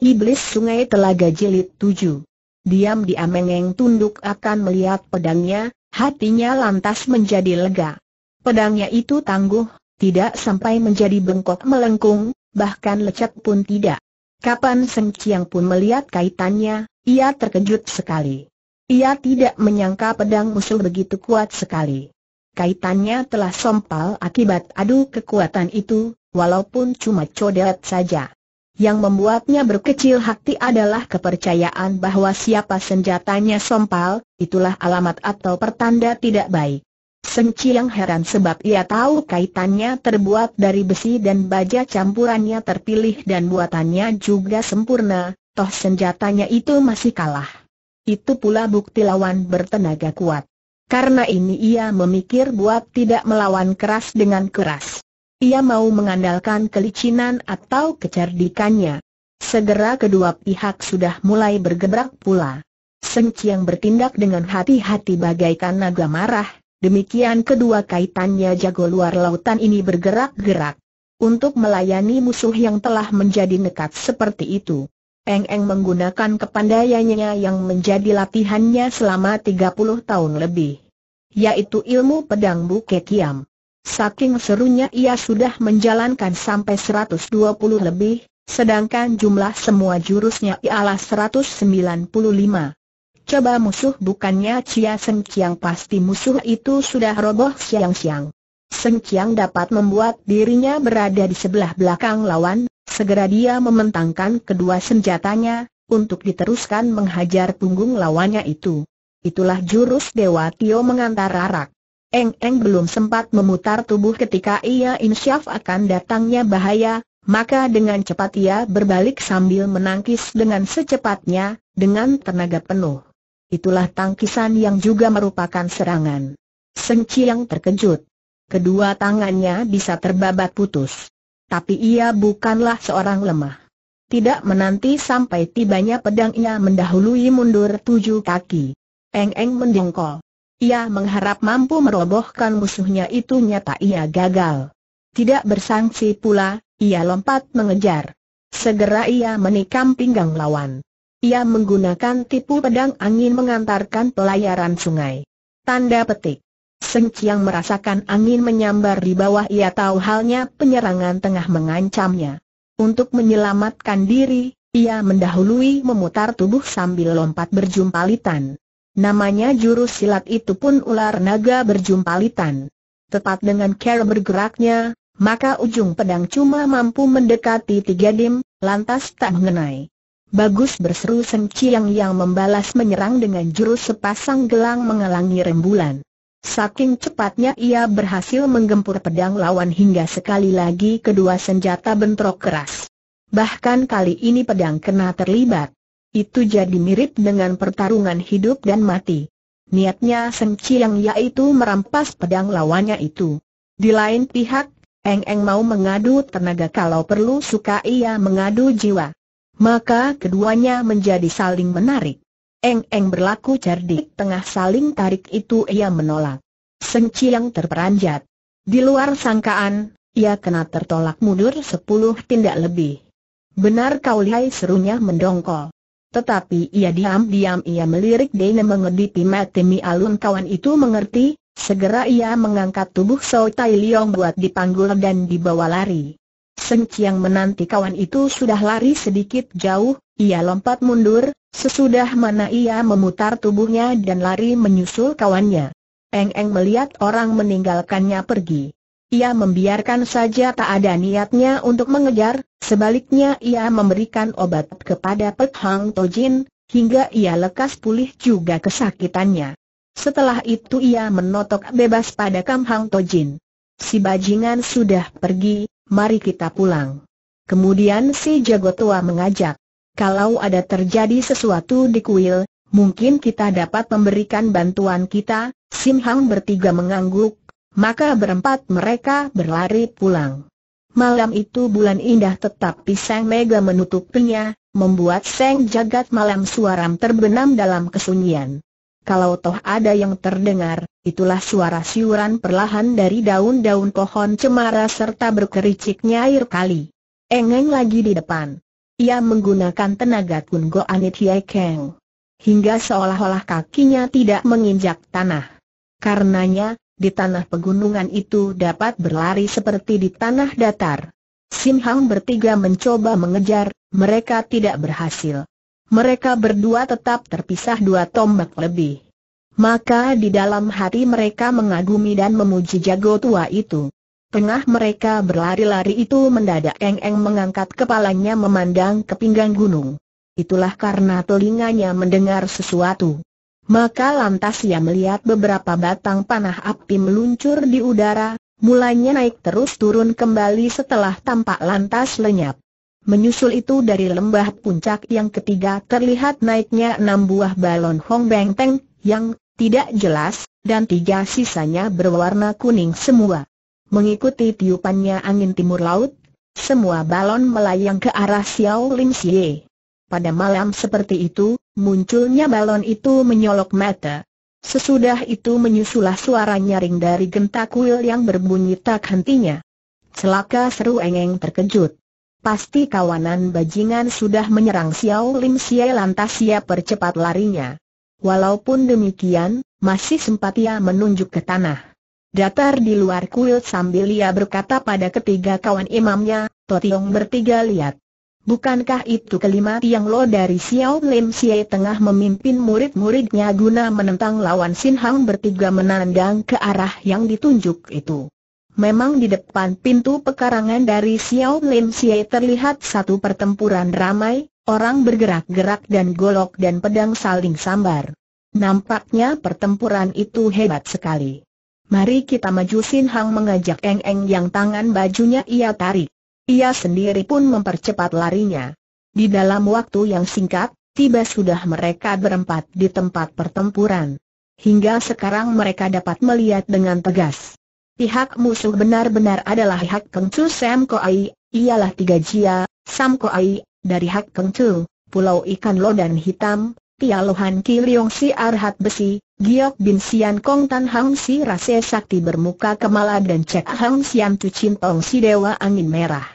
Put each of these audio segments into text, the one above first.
Iblis Sungai Telaga Jilid 7 diam di Mengeng tunduk akan melihat pedangnya, hatinya lantas menjadi lega. Pedangnya itu tangguh, tidak sampai menjadi bengkok melengkung, bahkan lecet pun tidak. Kapan Seng Chiang pun melihat kaitannya, ia terkejut sekali. Ia tidak menyangka pedang musuh begitu kuat sekali. Kaitannya telah sompal akibat adu kekuatan itu, walaupun cuma codet saja. Yang membuatnya berkecil hati adalah kepercayaan bahwa siapa senjatanya sompal, itulah alamat atau pertanda tidak baik. Senci yang heran sebab ia tahu kaitannya terbuat dari besi dan baja campurannya terpilih dan buatannya juga sempurna, toh senjatanya itu masih kalah. Itu pula bukti lawan bertenaga kuat. Karena ini ia memikir buat tidak melawan keras dengan keras. Ia mau mengandalkan kelicinan atau kecerdikannya. Segera kedua pihak sudah mulai bergebrak pula. Seng Chiang bertindak dengan hati-hati bagaikan naga marah, demikian kedua kaitannya jago luar lautan ini bergerak-gerak. Untuk melayani musuh yang telah menjadi nekat seperti itu. Eng Eng menggunakan kepandaiannya yang menjadi latihannya selama 30 tahun lebih. Yaitu ilmu pedang buke kiam. Saking serunya ia sudah menjalankan sampai 120 lebih, sedangkan jumlah semua jurusnya ialah 195. Coba musuh bukannya Cia Seng Chiang pasti musuh itu sudah roboh siang-siang. Seng Chiang dapat membuat dirinya berada di sebelah belakang lawan, segera dia mementangkan kedua senjatanya, untuk diteruskan menghajar punggung lawannya itu. Itulah jurus Dewa Tio mengantar arak. Eng Eng belum sempat memutar tubuh ketika ia insyaf akan datangnya bahaya, maka dengan cepat ia berbalik sambil menangkis dengan secepatnya, dengan tenaga penuh. Itulah tangkisan yang juga merupakan serangan. Seng Chiang terkejut. Kedua tangannya bisa terbabat putus. Tapi ia bukanlah seorang lemah. Tidak menanti sampai tibanya pedangnya mendahului mundur tujuh kaki. Eng-eng mendengkol. Ia mengharap mampu merobohkan musuhnya itu nyata ia gagal. Tidak bersangsi pula, ia lompat mengejar. Segera ia menikam pinggang lawan. Ia menggunakan tipu pedang angin mengantarkan pelayaran sungai. Tanda petik. Seng Chiang merasakan angin menyambar di bawah ia tahu halnya penyerangan tengah mengancamnya. Untuk menyelamatkan diri, ia mendahului memutar tubuh sambil lompat berjumpalitan. Namanya jurus silat itu pun ular naga berjumpalitan. Tepat dengan cara bergeraknya, maka ujung pedang cuma mampu mendekati tiga dim, lantas tak mengenai. Bagus berseru Seng Chiang yang membalas menyerang dengan jurus sepasang gelang mengelangi rembulan. Saking cepatnya ia berhasil menggempur pedang lawan hingga sekali lagi kedua senjata bentrok keras. Bahkan kali ini pedang kena terlibat. Itu jadi mirip dengan pertarungan hidup dan mati. Niatnya Seng Chiang yaitu merampas pedang lawannya itu. Di lain pihak, Eng Eng mau mengadu tenaga kalau perlu suka ia mengadu jiwa. Maka keduanya menjadi saling menarik. Eng Eng berlaku cerdik tengah saling tarik itu ia menolak. Seng Chiang terperanjat. Di luar sangkaan, ia kena tertolak mundur sepuluh tindak lebih. Benar kau lihai serunya mendongkol. Tetapi ia diam-diam ia melirik Dene mengedipi matemi Alun kawan itu mengerti, segera ia mengangkat tubuh So Tai Leong buat dipanggul dan dibawa lari. Seng Chiang menanti kawan itu sudah lari sedikit jauh, ia lompat mundur, sesudah mana ia memutar tubuhnya dan lari menyusul kawannya. Eng Eng melihat orang meninggalkannya pergi. Ia membiarkan saja tak ada niatnya untuk mengejar, sebaliknya ia memberikan obat kepada Pek Hang Tojin, hingga ia lekas pulih juga kesakitannya. Setelah itu ia menotok bebas pada Kam Hang Tojin. Si bajingan sudah pergi, mari kita pulang. Kemudian si jago tua mengajak, kalau ada terjadi sesuatu di kuil, mungkin kita dapat memberikan bantuan kita, Sim Hang bertiga mengangguk, maka berempat mereka berlari pulang. Malam itu bulan indah tetap pisang Mega menutup membuat Seng Jagat Malam suaram terbenam dalam kesunyian. Kalau toh ada yang terdengar, itulah suara siuran perlahan dari daun-daun pohon cemara serta berkericiknya air kali. Engeng lagi di depan. Ia menggunakan tenaga Kungo Anit Hye keng Hingga seolah-olah kakinya tidak menginjak tanah. Karenanya, di tanah pegunungan itu dapat berlari seperti di tanah datar. Sim Hang bertiga mencoba mengejar, mereka tidak berhasil. Mereka berdua tetap terpisah dua tombak lebih. Maka di dalam hati mereka mengagumi dan memuji jago tua itu. Tengah mereka berlari-lari itu mendadak Eng-Eng mengangkat kepalanya memandang ke pinggang gunung. Itulah karena telinganya mendengar sesuatu. Maka lantas ia melihat beberapa batang panah api meluncur di udara, mulanya naik terus turun kembali setelah tampak lantas lenyap. Menyusul itu dari lembah puncak yang ketiga terlihat naiknya enam buah balon Hong Beng Teng, yang tidak jelas, dan tiga sisanya berwarna kuning semua. Mengikuti tiupannya angin timur laut, semua balon melayang ke arah Xiao Lin Xie. Pada malam seperti itu, Munculnya balon itu menyolok mata. Sesudah itu menyusulah suara nyaring dari genta kuil yang berbunyi tak hentinya. Celaka seru engeng terkejut. Pasti kawanan bajingan sudah menyerang Xiao Lim Xie lantas ia percepat larinya. Walaupun demikian, masih sempat ia menunjuk ke tanah. Datar di luar kuil sambil ia berkata pada ketiga kawan imamnya, Totiong bertiga lihat. Bukankah itu kelima Tiang Lo dari Xiao Lim Xie tengah memimpin murid-muridnya guna menentang lawan Sin Hang bertiga menandang ke arah yang ditunjuk itu? Memang di depan pintu pekarangan dari Xiao Lim Xie terlihat satu pertempuran ramai, orang bergerak-gerak dan golok dan pedang saling sambar. Nampaknya pertempuran itu hebat sekali. Mari kita maju Sin Hang mengajak Eng Eng yang tangan bajunya ia tarik. Ia sendiri pun mempercepat larinya. Di dalam waktu yang singkat, tiba sudah mereka berempat di tempat pertempuran. Hingga sekarang mereka dapat melihat dengan tegas. Pihak musuh benar-benar adalah Hak Keng Chu Sam Koai, ialah tiga jia, Sam Koai, dari Hak Keng Pulau Ikan Lodan Hitam, Tialohan Kiliong Si Arhat Besi, Giok Bin Sian Kong Tan Hang Si Rase Sakti Bermuka Kemala dan Cek Hang Sian Tu Cintong Si Dewa Angin Merah.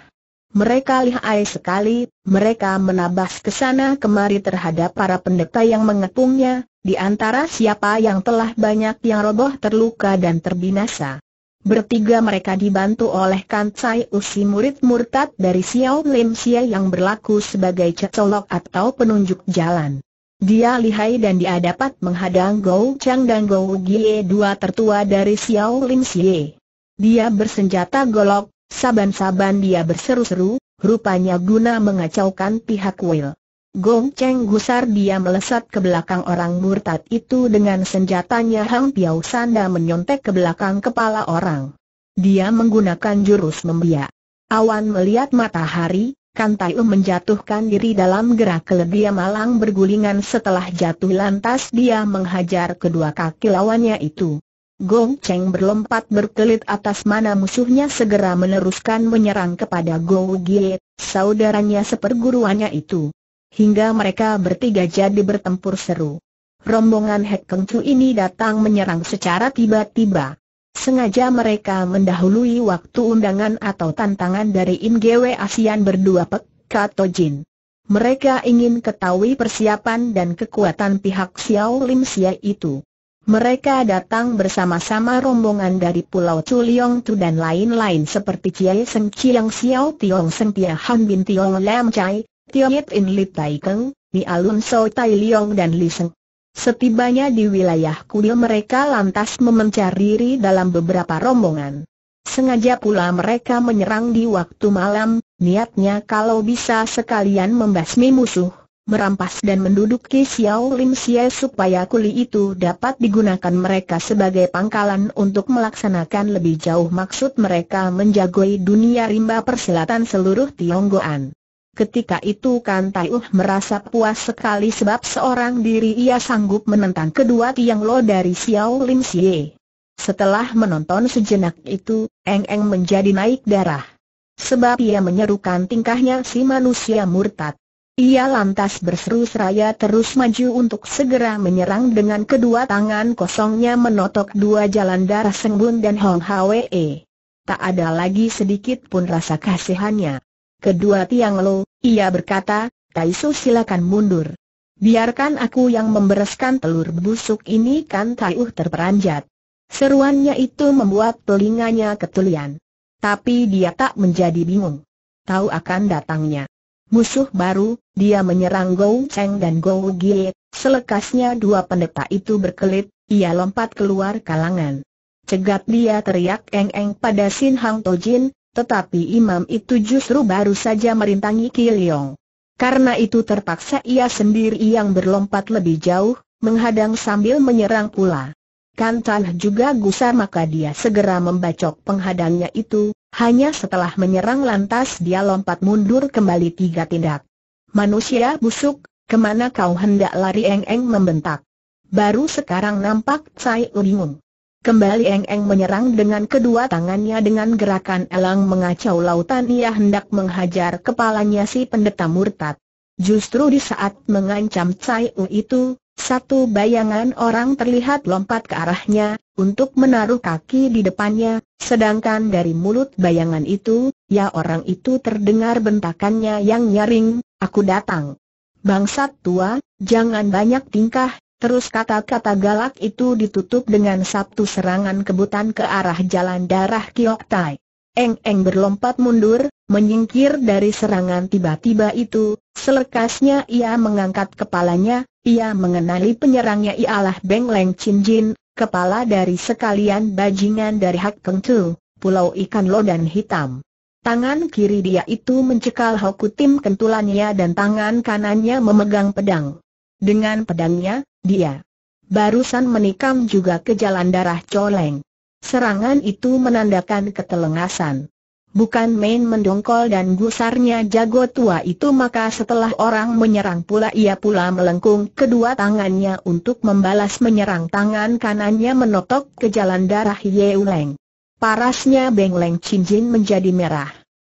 Mereka lihai sekali, mereka menabas ke sana kemari terhadap para pendeta yang mengepungnya, di antara siapa yang telah banyak yang roboh terluka dan terbinasa. Bertiga mereka dibantu oleh Kansai Usi murid murtad dari Xiao Lim Xia yang berlaku sebagai cecolok atau penunjuk jalan. Dia lihai dan dia dapat menghadang Gou Chang dan Gou Gie dua tertua dari Xiao Lim Xie. Dia bersenjata golok, saban-saban dia berseru-seru, rupanya guna mengacaukan pihak Will. Gong Cheng gusar dia melesat ke belakang orang murtad itu dengan senjatanya Hang Piao Sanda menyontek ke belakang kepala orang. Dia menggunakan jurus membiak. Awan melihat matahari, Kan Tai menjatuhkan diri dalam gerak keledia malang bergulingan setelah jatuh lantas dia menghajar kedua kaki lawannya itu. Gong Cheng berlompat berkelit atas mana musuhnya segera meneruskan menyerang kepada Gou Gie, saudaranya seperguruannya itu. Hingga mereka bertiga jadi bertempur seru. Rombongan Hek Keng Chu ini datang menyerang secara tiba-tiba. Sengaja mereka mendahului waktu undangan atau tantangan dari Ingwe ASEAN berdua Pek, Kato Jin. Mereka ingin ketahui persiapan dan kekuatan pihak Xiao Lim Xia itu. Mereka datang bersama-sama rombongan dari Pulau Chuliong Tu dan lain-lain seperti Chiai Seng Chiang Xiao Tiong Seng Tia Han Bin Tiong Lam Chai, Tiong Yit In Li Tai Keng, Mi Alun So Tai Liong dan Li Seng. Setibanya di wilayah kuil mereka lantas memencar diri dalam beberapa rombongan. Sengaja pula mereka menyerang di waktu malam, niatnya kalau bisa sekalian membasmi musuh, merampas dan menduduki Xiao Lim Xie supaya kuli itu dapat digunakan mereka sebagai pangkalan untuk melaksanakan lebih jauh maksud mereka menjagoi dunia rimba persilatan seluruh Tionggoan. Ketika itu Kan Tai Uh merasa puas sekali sebab seorang diri ia sanggup menentang kedua Tiang Lo dari Xiao lin Xie. Setelah menonton sejenak itu, Eng Eng menjadi naik darah. Sebab ia menyerukan tingkahnya si manusia murtad. Ia lantas berseru seraya terus maju untuk segera menyerang dengan kedua tangan kosongnya menotok dua jalan darah Sengbun dan Hong Hwe. Tak ada lagi sedikit pun rasa kasihannya kedua tiang lo, ia berkata, Taisu silakan mundur. Biarkan aku yang membereskan telur busuk ini kan Taiuh terperanjat. Seruannya itu membuat telinganya ketulian. Tapi dia tak menjadi bingung. Tahu akan datangnya. Musuh baru, dia menyerang Gou Cheng dan Gou Gie, selekasnya dua pendeta itu berkelit, ia lompat keluar kalangan. Cegat dia teriak eng-eng pada Sin Hang Tojin, tetapi imam itu justru baru saja merintangi Kiliong. Karena itu terpaksa ia sendiri yang berlompat lebih jauh, menghadang sambil menyerang pula. Kantan juga gusar maka dia segera membacok penghadangnya itu, hanya setelah menyerang lantas dia lompat mundur kembali tiga tindak. Manusia busuk, kemana kau hendak lari eng-eng membentak. Baru sekarang nampak Tsai bingung. Kembali Eng Eng menyerang dengan kedua tangannya dengan gerakan elang mengacau lautan ia hendak menghajar kepalanya si pendeta murtad. Justru di saat mengancam Cai U itu, satu bayangan orang terlihat lompat ke arahnya, untuk menaruh kaki di depannya, sedangkan dari mulut bayangan itu, ya orang itu terdengar bentakannya yang nyaring, aku datang. Bangsat tua, jangan banyak tingkah, Terus kata-kata galak itu ditutup dengan satu serangan kebutan ke arah jalan darah Kiok Tai. Eng-eng berlompat mundur, menyingkir dari serangan tiba-tiba itu, selekasnya ia mengangkat kepalanya, ia mengenali penyerangnya ialah Beng Leng Chin Jin, kepala dari sekalian bajingan dari Hak Keng Tu, Pulau Ikan Lodan Hitam. Tangan kiri dia itu mencekal Hokutim kentulannya dan tangan kanannya memegang pedang. Dengan pedangnya, dia barusan menikam juga ke jalan darah coleng. Serangan itu menandakan ketelengasan. Bukan main mendongkol dan gusarnya jago tua itu maka setelah orang menyerang pula ia pula melengkung kedua tangannya untuk membalas menyerang tangan kanannya menotok ke jalan darah Yeuleng. Parasnya Beng Leng Chin Jin menjadi merah.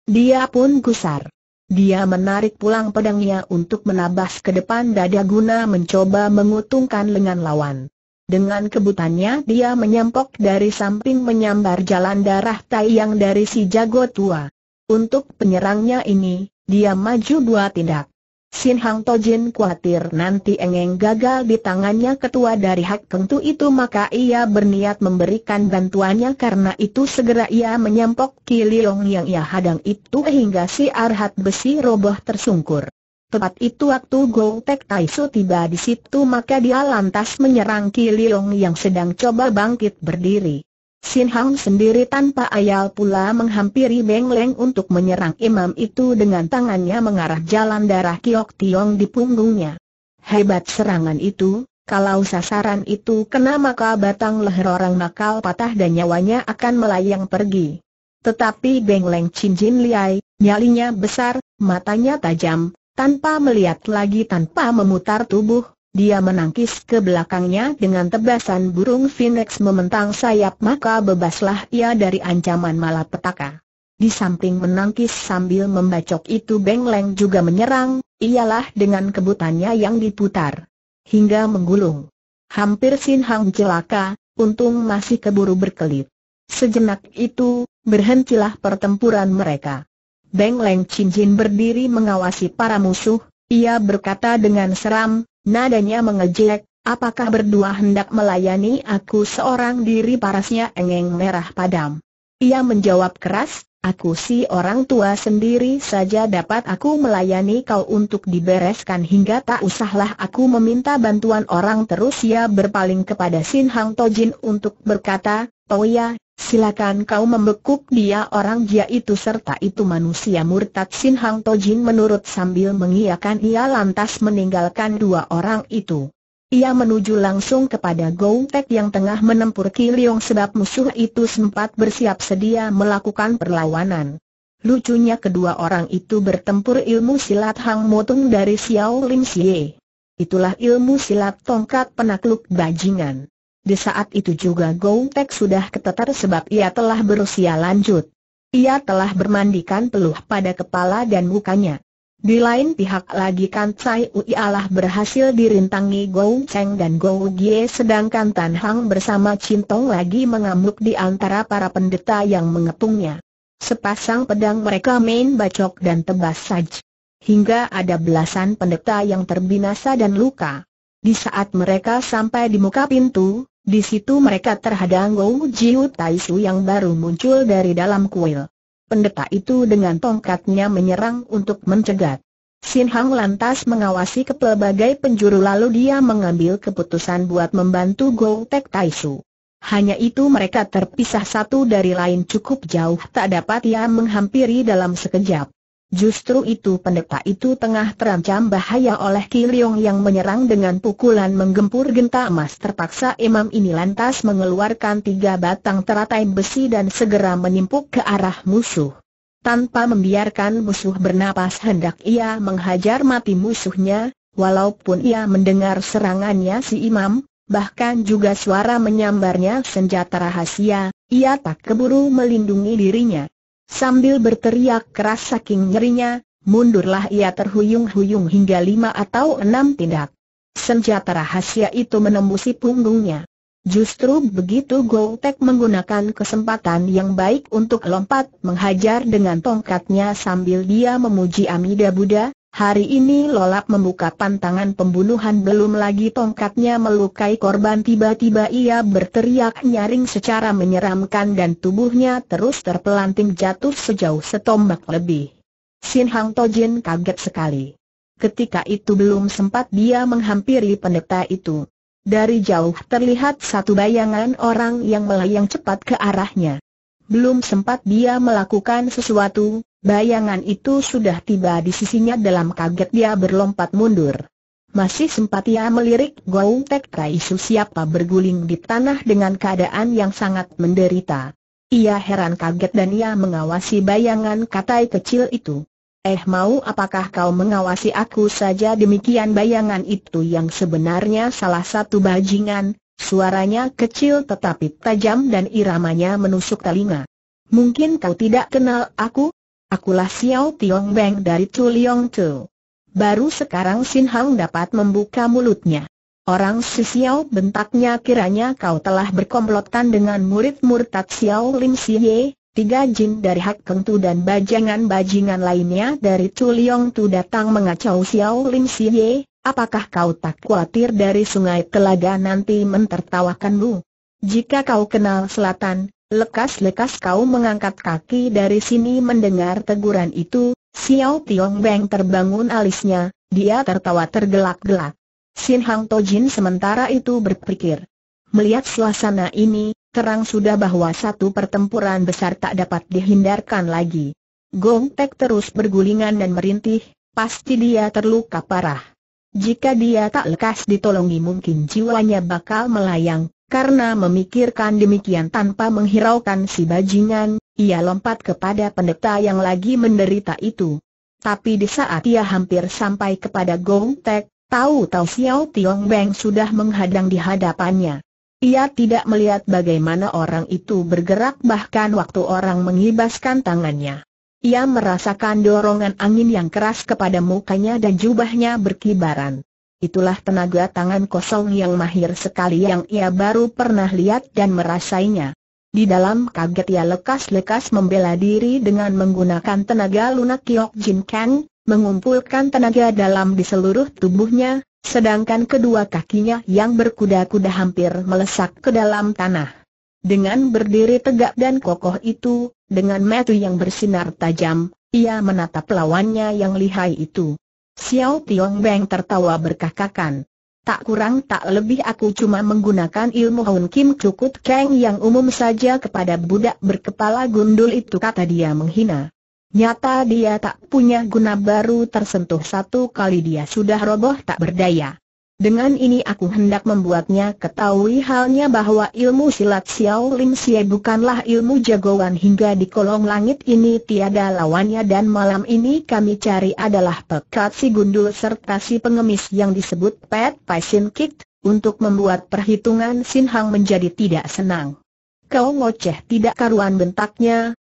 Dia pun gusar. Dia menarik pulang pedangnya untuk menabas ke depan dada guna mencoba mengutungkan lengan lawan. Dengan kebutannya dia menyampok dari samping menyambar jalan darah tai yang dari si jago tua. Untuk penyerangnya ini, dia maju dua tindak. Sin Hang Tojin khawatir nanti Engeng gagal di tangannya ketua dari Hak Kengtu itu maka ia berniat memberikan bantuannya karena itu segera ia menyampok kililong yang ia hadang itu hingga si arhat besi roboh tersungkur. Tepat itu waktu Go Tek Taisu tiba di situ maka dia lantas menyerang kililong yang sedang coba bangkit berdiri. Sin Hang sendiri tanpa ayal pula menghampiri Beng Leng untuk menyerang imam itu dengan tangannya mengarah jalan darah Kiok Tiong di punggungnya. Hebat serangan itu, kalau sasaran itu kena maka batang leher orang nakal patah dan nyawanya akan melayang pergi. Tetapi Beng Leng Chin Jin Liai, nyalinya besar, matanya tajam, tanpa melihat lagi tanpa memutar tubuh, dia menangkis ke belakangnya dengan tebasan burung Phoenix mementang sayap maka bebaslah ia dari ancaman malapetaka. Di samping menangkis sambil membacok itu Beng Leng juga menyerang, ialah dengan kebutannya yang diputar. Hingga menggulung. Hampir Sin Hang celaka, untung masih keburu berkelit. Sejenak itu, berhentilah pertempuran mereka. Beng Leng Chin Jin berdiri mengawasi para musuh, ia berkata dengan seram, Nadanya mengejek, apakah berdua hendak melayani aku seorang diri parasnya engeng merah padam. Ia menjawab keras, aku si orang tua sendiri saja dapat aku melayani kau untuk dibereskan hingga tak usahlah aku meminta bantuan orang terus ia berpaling kepada Sin Hang Tojin untuk berkata, oh ya. Silakan kau membekuk dia orang dia itu serta itu manusia murtad Sin Hang Tojin menurut sambil mengiakan ia lantas meninggalkan dua orang itu. Ia menuju langsung kepada Gou Tek yang tengah menempur Kiliong sebab musuh itu sempat bersiap sedia melakukan perlawanan. Lucunya kedua orang itu bertempur ilmu silat Hang Motung dari Xiao Lim Xie. Itulah ilmu silat tongkat penakluk bajingan. Di saat itu juga Gou Tek sudah ketetar sebab ia telah berusia lanjut. Ia telah bermandikan peluh pada kepala dan mukanya. Di lain pihak lagi Kan Tsai Ui Allah berhasil dirintangi Gou Cheng dan Gou Gie sedangkan Tan Hang bersama Chin Tong lagi mengamuk di antara para pendeta yang mengepungnya. Sepasang pedang mereka main bacok dan tebas saja. Hingga ada belasan pendeta yang terbinasa dan luka. Di saat mereka sampai di muka pintu, di situ mereka terhadang Gou Jiu Taisu yang baru muncul dari dalam kuil. Pendeta itu dengan tongkatnya menyerang untuk mencegat. Sin Hang lantas mengawasi ke pelbagai penjuru lalu dia mengambil keputusan buat membantu Gou Tek Taisu. Hanya itu mereka terpisah satu dari lain cukup jauh tak dapat ia menghampiri dalam sekejap. Justru itu pendeta itu tengah terancam bahaya oleh Kiliong yang menyerang dengan pukulan menggempur genta emas terpaksa imam ini lantas mengeluarkan tiga batang teratai besi dan segera menimpuk ke arah musuh. Tanpa membiarkan musuh bernapas hendak ia menghajar mati musuhnya, walaupun ia mendengar serangannya si imam, bahkan juga suara menyambarnya senjata rahasia, ia tak keburu melindungi dirinya. Sambil berteriak keras saking nyerinya, mundurlah ia terhuyung-huyung hingga lima atau enam tindak. Senjata rahasia itu menembusi punggungnya. Justru begitu Goltek menggunakan kesempatan yang baik untuk lompat menghajar dengan tongkatnya sambil dia memuji Amida Buddha, Hari ini lolap membuka pantangan pembunuhan belum lagi tongkatnya melukai korban tiba-tiba ia berteriak nyaring secara menyeramkan dan tubuhnya terus terpelanting jatuh sejauh setombak lebih. Sin Hang Tojin kaget sekali. Ketika itu belum sempat dia menghampiri pendeta itu. Dari jauh terlihat satu bayangan orang yang melayang cepat ke arahnya belum sempat dia melakukan sesuatu, bayangan itu sudah tiba di sisinya dalam kaget dia berlompat mundur. Masih sempat ia melirik Gou Tek Raisu siapa berguling di tanah dengan keadaan yang sangat menderita. Ia heran kaget dan ia mengawasi bayangan katai kecil itu. Eh mau apakah kau mengawasi aku saja demikian bayangan itu yang sebenarnya salah satu bajingan, Suaranya kecil tetapi tajam dan iramanya menusuk telinga. Mungkin kau tidak kenal aku? Akulah Xiao Tiong Beng dari Chu Liong Tu. Baru sekarang Sin Hang dapat membuka mulutnya. Orang si Xiao bentaknya kiranya kau telah berkomplotan dengan murid murtad Xiao Lim Siye, tiga jin dari Hak Keng Tu dan bajangan-bajingan lainnya dari Chu Liong Tu datang mengacau Xiao Lim Siye, Apakah kau tak khawatir dari sungai Telaga nanti mentertawakanmu? Jika kau kenal selatan, lekas-lekas kau mengangkat kaki dari sini mendengar teguran itu, Xiao Tiong Beng terbangun alisnya, dia tertawa tergelak-gelak. Sin Hang Tojin sementara itu berpikir. Melihat suasana ini, terang sudah bahwa satu pertempuran besar tak dapat dihindarkan lagi. Gong Tek terus bergulingan dan merintih, pasti dia terluka parah. Jika dia tak lekas ditolongi mungkin jiwanya bakal melayang, karena memikirkan demikian tanpa menghiraukan si bajingan, ia lompat kepada pendeta yang lagi menderita itu. Tapi di saat ia hampir sampai kepada Gong Tek, tahu-tahu Xiao Tiong Beng sudah menghadang di hadapannya. Ia tidak melihat bagaimana orang itu bergerak bahkan waktu orang mengibaskan tangannya. Ia merasakan dorongan angin yang keras kepada mukanya dan jubahnya berkibaran. Itulah tenaga tangan kosong yang mahir sekali yang ia baru pernah lihat dan merasainya. Di dalam kaget ia lekas-lekas membela diri dengan menggunakan tenaga lunak Kiok Jin Kang, mengumpulkan tenaga dalam di seluruh tubuhnya, sedangkan kedua kakinya yang berkuda-kuda hampir melesak ke dalam tanah. Dengan berdiri tegak dan kokoh itu, dengan metu yang bersinar tajam, ia menatap lawannya yang lihai itu. Xiao Tiong Beng tertawa berkakakan. Tak kurang tak lebih aku cuma menggunakan ilmu Hun Kim Cukut Kang yang umum saja kepada budak berkepala gundul itu kata dia menghina. Nyata dia tak punya guna baru tersentuh satu kali dia sudah roboh tak berdaya. Dengan ini aku hendak membuatnya ketahui halnya bahwa ilmu silat Xiao Lim Xie bukanlah ilmu jagoan hingga di kolong langit ini tiada lawannya dan malam ini kami cari adalah pekat si gundul serta si pengemis yang disebut Pet Sin Kit, untuk membuat perhitungan Sin Hang menjadi tidak senang. Kau ngoceh tidak karuan bentaknya,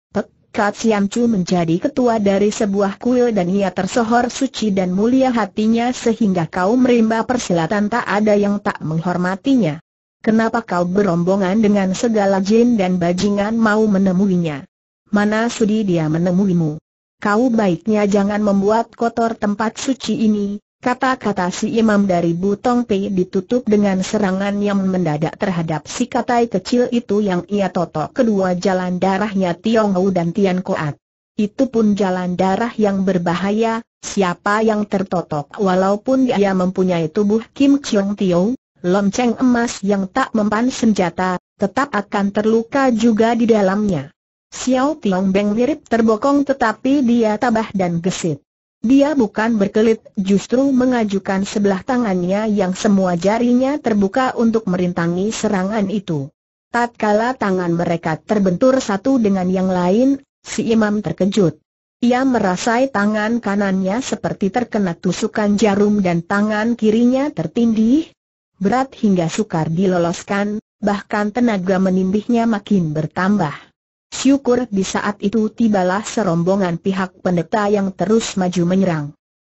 siam Chu menjadi ketua dari sebuah kuil dan ia tersohor suci dan mulia hatinya sehingga kaum rimba persilatan tak ada yang tak menghormatinya. Kenapa kau berombongan dengan segala jin dan bajingan mau menemuinya? Mana sudi dia menemuimu? Kau baiknya jangan membuat kotor tempat suci ini, Kata-kata si imam dari Butong Pei ditutup dengan serangan yang mendadak terhadap si katai kecil itu yang ia totok kedua jalan darahnya Tiong Hou dan Tian Koat. Itu pun jalan darah yang berbahaya, siapa yang tertotok walaupun ia mempunyai tubuh Kim Chiong Tio, lonceng emas yang tak mempan senjata, tetap akan terluka juga di dalamnya. Xiao Tiong Beng mirip terbokong tetapi dia tabah dan gesit. Dia bukan berkelit, justru mengajukan sebelah tangannya yang semua jarinya terbuka untuk merintangi serangan itu. Tatkala tangan mereka terbentur satu dengan yang lain, si imam terkejut. Ia merasai tangan kanannya seperti terkena tusukan jarum dan tangan kirinya tertindih. Berat hingga sukar diloloskan, bahkan tenaga menindihnya makin bertambah. Syukur di saat itu tibalah serombongan pihak pendeta yang terus maju menyerang.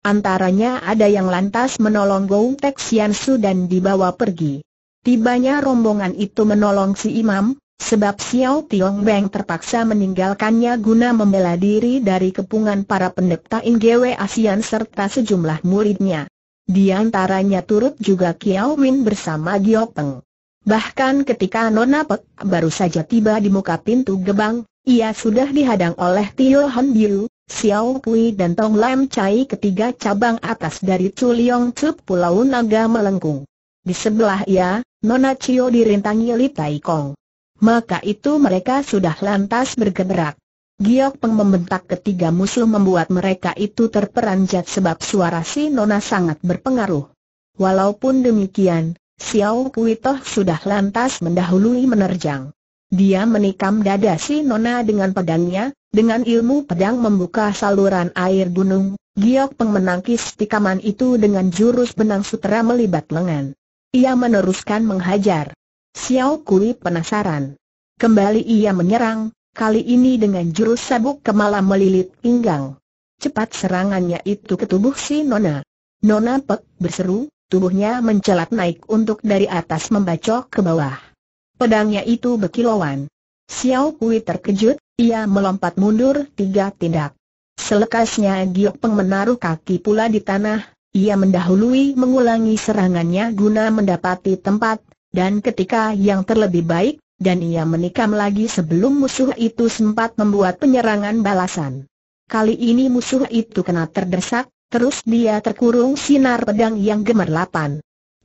Antaranya ada yang lantas menolong Gou Tek Sian Su dan dibawa pergi. Tibanya rombongan itu menolong si imam, sebab Xiao Tiong Beng terpaksa meninggalkannya guna membela diri dari kepungan para pendeta Inggewe Asian serta sejumlah muridnya. Di antaranya turut juga Kiao Min bersama Giopeng. Bahkan ketika Nona Pek baru saja tiba di muka pintu gebang, ia sudah dihadang oleh Tio Han Biu, Xiao Pui dan Tong Lam Chai ketiga cabang atas dari Chuliong Tsup Pulau Naga melengkung. Di sebelah ia, Nona Cio dirintangi Li Tai Kong. Maka itu mereka sudah lantas bergerak. Giok Peng membentak ketiga musuh membuat mereka itu terperanjat sebab suara si Nona sangat berpengaruh. Walaupun demikian, Xiao Kui Toh sudah lantas mendahului menerjang. Dia menikam dada si Nona dengan pedangnya, dengan ilmu pedang membuka saluran air gunung, Giok Peng tikaman itu dengan jurus benang sutera melibat lengan. Ia meneruskan menghajar. Xiao Kui penasaran. Kembali ia menyerang, kali ini dengan jurus sabuk kemala melilit pinggang. Cepat serangannya itu ke tubuh si Nona. Nona Pek berseru, tubuhnya mencelat naik untuk dari atas membacok ke bawah. Pedangnya itu berkilauan. Xiao Kui terkejut, ia melompat mundur tiga tindak. Selekasnya Giok Peng menaruh kaki pula di tanah, ia mendahului mengulangi serangannya guna mendapati tempat, dan ketika yang terlebih baik, dan ia menikam lagi sebelum musuh itu sempat membuat penyerangan balasan. Kali ini musuh itu kena terdesak, terus dia terkurung sinar pedang yang gemerlapan.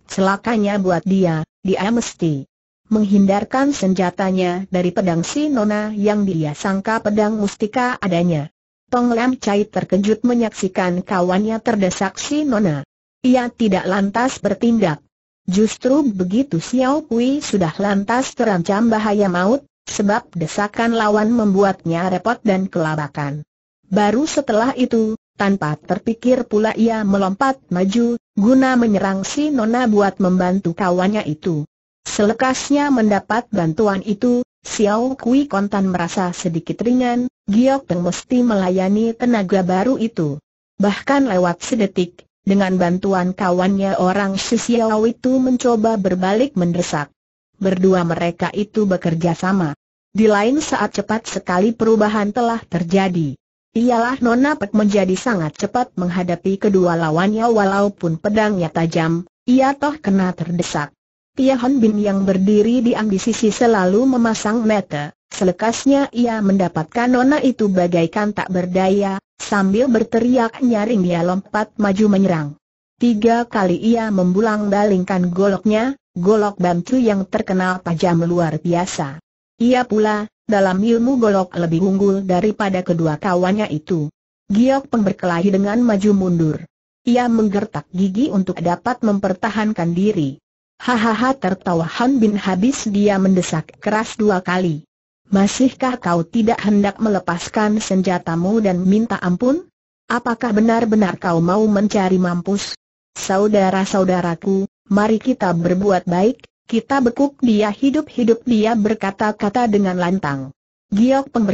Celakanya buat dia, dia mesti menghindarkan senjatanya dari pedang si Nona yang dia sangka pedang mustika adanya. Tong Lam Chai terkejut menyaksikan kawannya terdesak si Nona. Ia tidak lantas bertindak. Justru begitu Xiao Kui sudah lantas terancam bahaya maut, sebab desakan lawan membuatnya repot dan kelabakan. Baru setelah itu, tanpa terpikir pula ia melompat maju, guna menyerang si Nona buat membantu kawannya itu. Selekasnya mendapat bantuan itu, Xiao Kui kontan merasa sedikit ringan, Giok Teng mesti melayani tenaga baru itu. Bahkan lewat sedetik, dengan bantuan kawannya orang si Xiao itu mencoba berbalik mendesak. Berdua mereka itu bekerja sama. Di lain saat cepat sekali perubahan telah terjadi. Ialah Nona Pek menjadi sangat cepat menghadapi kedua lawannya walaupun pedangnya tajam, ia toh kena terdesak. Tia Hon Bin yang berdiri diam di sisi selalu memasang mata, selekasnya ia mendapatkan Nona itu bagaikan tak berdaya, sambil berteriak nyaring dia lompat maju menyerang. Tiga kali ia membulang balingkan goloknya, golok bantu yang terkenal tajam luar biasa. Ia pula, dalam ilmu golok lebih unggul daripada kedua kawannya itu. Giok Peng berkelahi dengan maju mundur. Ia menggertak gigi untuk dapat mempertahankan diri. Hahaha tertawa Han Bin habis dia mendesak keras dua kali. Masihkah kau tidak hendak melepaskan senjatamu dan minta ampun? Apakah benar-benar kau mau mencari mampus? Saudara-saudaraku, mari kita berbuat baik, kita bekuk dia hidup-hidup dia berkata-kata dengan lantang. Giok Peng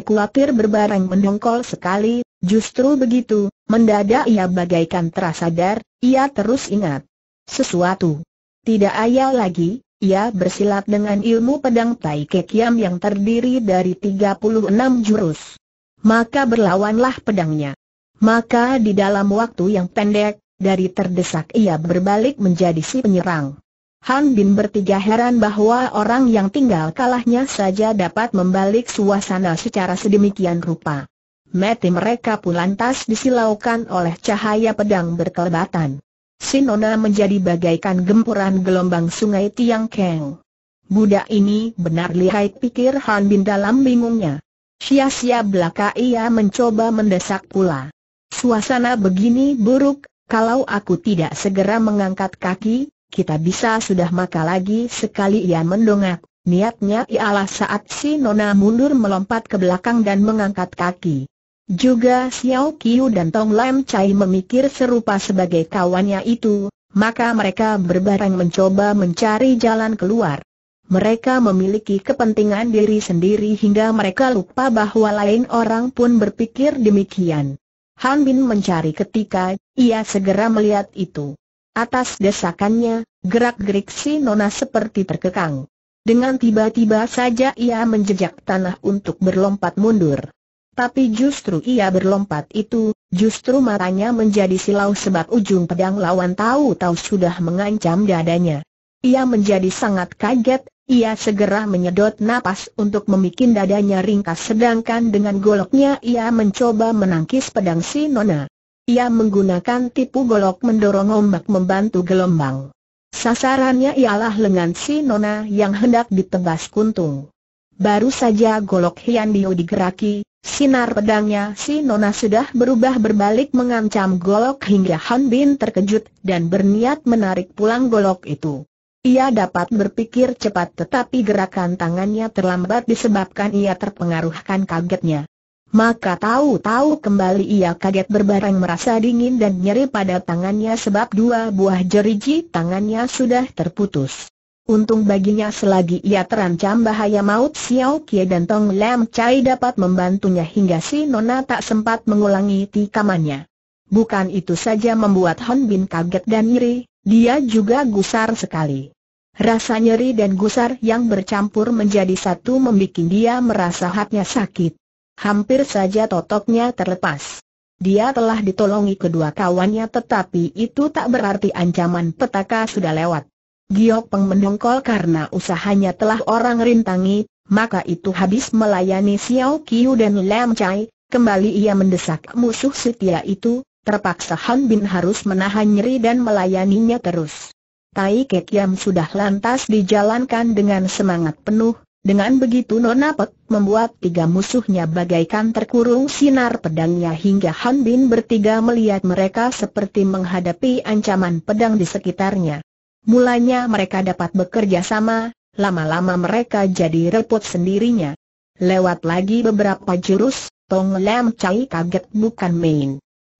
berbareng mendongkol sekali, justru begitu, mendadak ia bagaikan terasadar, ia terus ingat. Sesuatu. Tidak ayal lagi, ia bersilat dengan ilmu pedang Tai Kekiam yang terdiri dari 36 jurus. Maka berlawanlah pedangnya. Maka di dalam waktu yang pendek, dari terdesak ia berbalik menjadi si penyerang. Han Bin bertiga heran bahwa orang yang tinggal kalahnya saja dapat membalik suasana secara sedemikian rupa. Mati mereka pun lantas disilaukan oleh cahaya pedang berkelebatan. Sinona menjadi bagaikan gempuran gelombang sungai Tiang Keng. Budak ini benar lihai pikir Han Bin dalam bingungnya. Sia-sia belaka ia mencoba mendesak pula. Suasana begini buruk, kalau aku tidak segera mengangkat kaki, kita bisa sudah maka lagi sekali ia mendongak, niatnya ialah saat si Nona mundur melompat ke belakang dan mengangkat kaki. Juga Xiao Qiu dan Tong Lam Chai memikir serupa sebagai kawannya itu, maka mereka berbareng mencoba mencari jalan keluar. Mereka memiliki kepentingan diri sendiri hingga mereka lupa bahwa lain orang pun berpikir demikian. Han Bin mencari ketika, ia segera melihat itu. Atas desakannya, gerak-gerik si Nona seperti terkekang. Dengan tiba-tiba saja ia menjejak tanah untuk berlompat mundur. Tapi justru ia berlompat itu, justru matanya menjadi silau sebab ujung pedang lawan tahu-tahu sudah mengancam dadanya. Ia menjadi sangat kaget, ia segera menyedot napas untuk memikin dadanya ringkas sedangkan dengan goloknya ia mencoba menangkis pedang si Nona. Ia menggunakan tipu golok mendorong ombak membantu gelombang. Sasarannya ialah lengan si Nona yang hendak ditebas kuntung. Baru saja golok Hian Dio digeraki, sinar pedangnya si Nona sudah berubah berbalik mengancam golok hingga Han Bin terkejut dan berniat menarik pulang golok itu. Ia dapat berpikir cepat tetapi gerakan tangannya terlambat disebabkan ia terpengaruhkan kagetnya. Maka tahu-tahu kembali ia kaget berbareng merasa dingin dan nyeri pada tangannya sebab dua buah jeriji tangannya sudah terputus. Untung baginya selagi ia terancam bahaya maut Xiao Kie dan Tong Lam Chai dapat membantunya hingga si Nona tak sempat mengulangi tikamannya. Bukan itu saja membuat Hon Bin kaget dan nyeri, dia juga gusar sekali. Rasa nyeri dan gusar yang bercampur menjadi satu membuat dia merasa hatnya sakit hampir saja totoknya terlepas. Dia telah ditolongi kedua kawannya tetapi itu tak berarti ancaman petaka sudah lewat. Giok Peng mendongkol karena usahanya telah orang rintangi, maka itu habis melayani Xiao Qiu dan Lam Chai, kembali ia mendesak musuh setia itu, terpaksa Han Bin harus menahan nyeri dan melayaninya terus. Tai Kek Yam sudah lantas dijalankan dengan semangat penuh, dengan begitu Nona Pek membuat tiga musuhnya bagaikan terkurung sinar pedangnya hingga Han Bin bertiga melihat mereka seperti menghadapi ancaman pedang di sekitarnya. Mulanya mereka dapat bekerja sama, lama-lama mereka jadi repot sendirinya. Lewat lagi beberapa jurus, Tong Lam Chai kaget bukan main.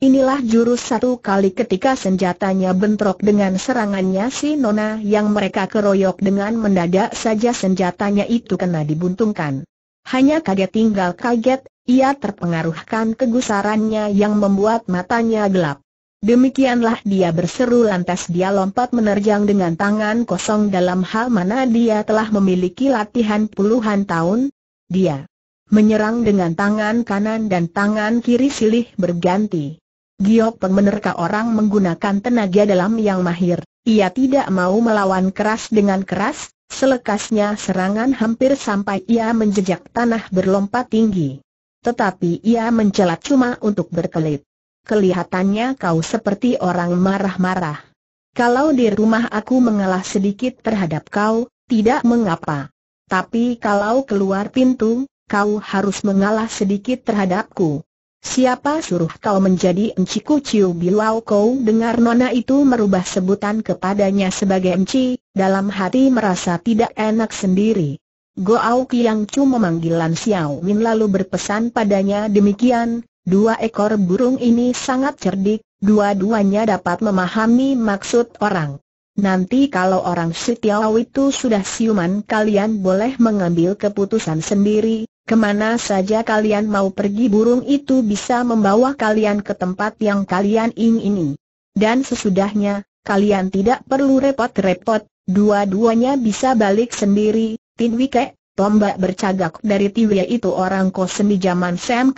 Inilah jurus satu kali ketika senjatanya bentrok dengan serangannya si Nona yang mereka keroyok dengan mendadak saja senjatanya itu kena dibuntungkan. Hanya kaget tinggal kaget, ia terpengaruhkan kegusarannya yang membuat matanya gelap. Demikianlah dia berseru lantas dia lompat menerjang dengan tangan kosong dalam hal mana dia telah memiliki latihan puluhan tahun. Dia menyerang dengan tangan kanan dan tangan kiri silih berganti. Giok Peng menerka orang menggunakan tenaga dalam yang mahir. Ia tidak mau melawan keras dengan keras, selekasnya serangan hampir sampai ia menjejak tanah berlompat tinggi. Tetapi ia mencelat cuma untuk berkelit. Kelihatannya kau seperti orang marah-marah. Kalau di rumah aku mengalah sedikit terhadap kau, tidak mengapa. Tapi kalau keluar pintu, kau harus mengalah sedikit terhadapku. Siapa suruh kau menjadi encik kuciu Bilau kau dengar nona itu merubah sebutan kepadanya sebagai enci, dalam hati merasa tidak enak sendiri. Goau Kiang Chu memanggil Lan Xiao Min lalu berpesan padanya demikian, dua ekor burung ini sangat cerdik, dua-duanya dapat memahami maksud orang. Nanti kalau orang Sitiau itu sudah siuman kalian boleh mengambil keputusan sendiri, Kemana saja kalian mau pergi burung itu bisa membawa kalian ke tempat yang kalian ingini. Dan sesudahnya, kalian tidak perlu repot-repot, dua-duanya bisa balik sendiri, Tin Wike, tombak bercagak dari Tiwe itu orang kosen di zaman Sam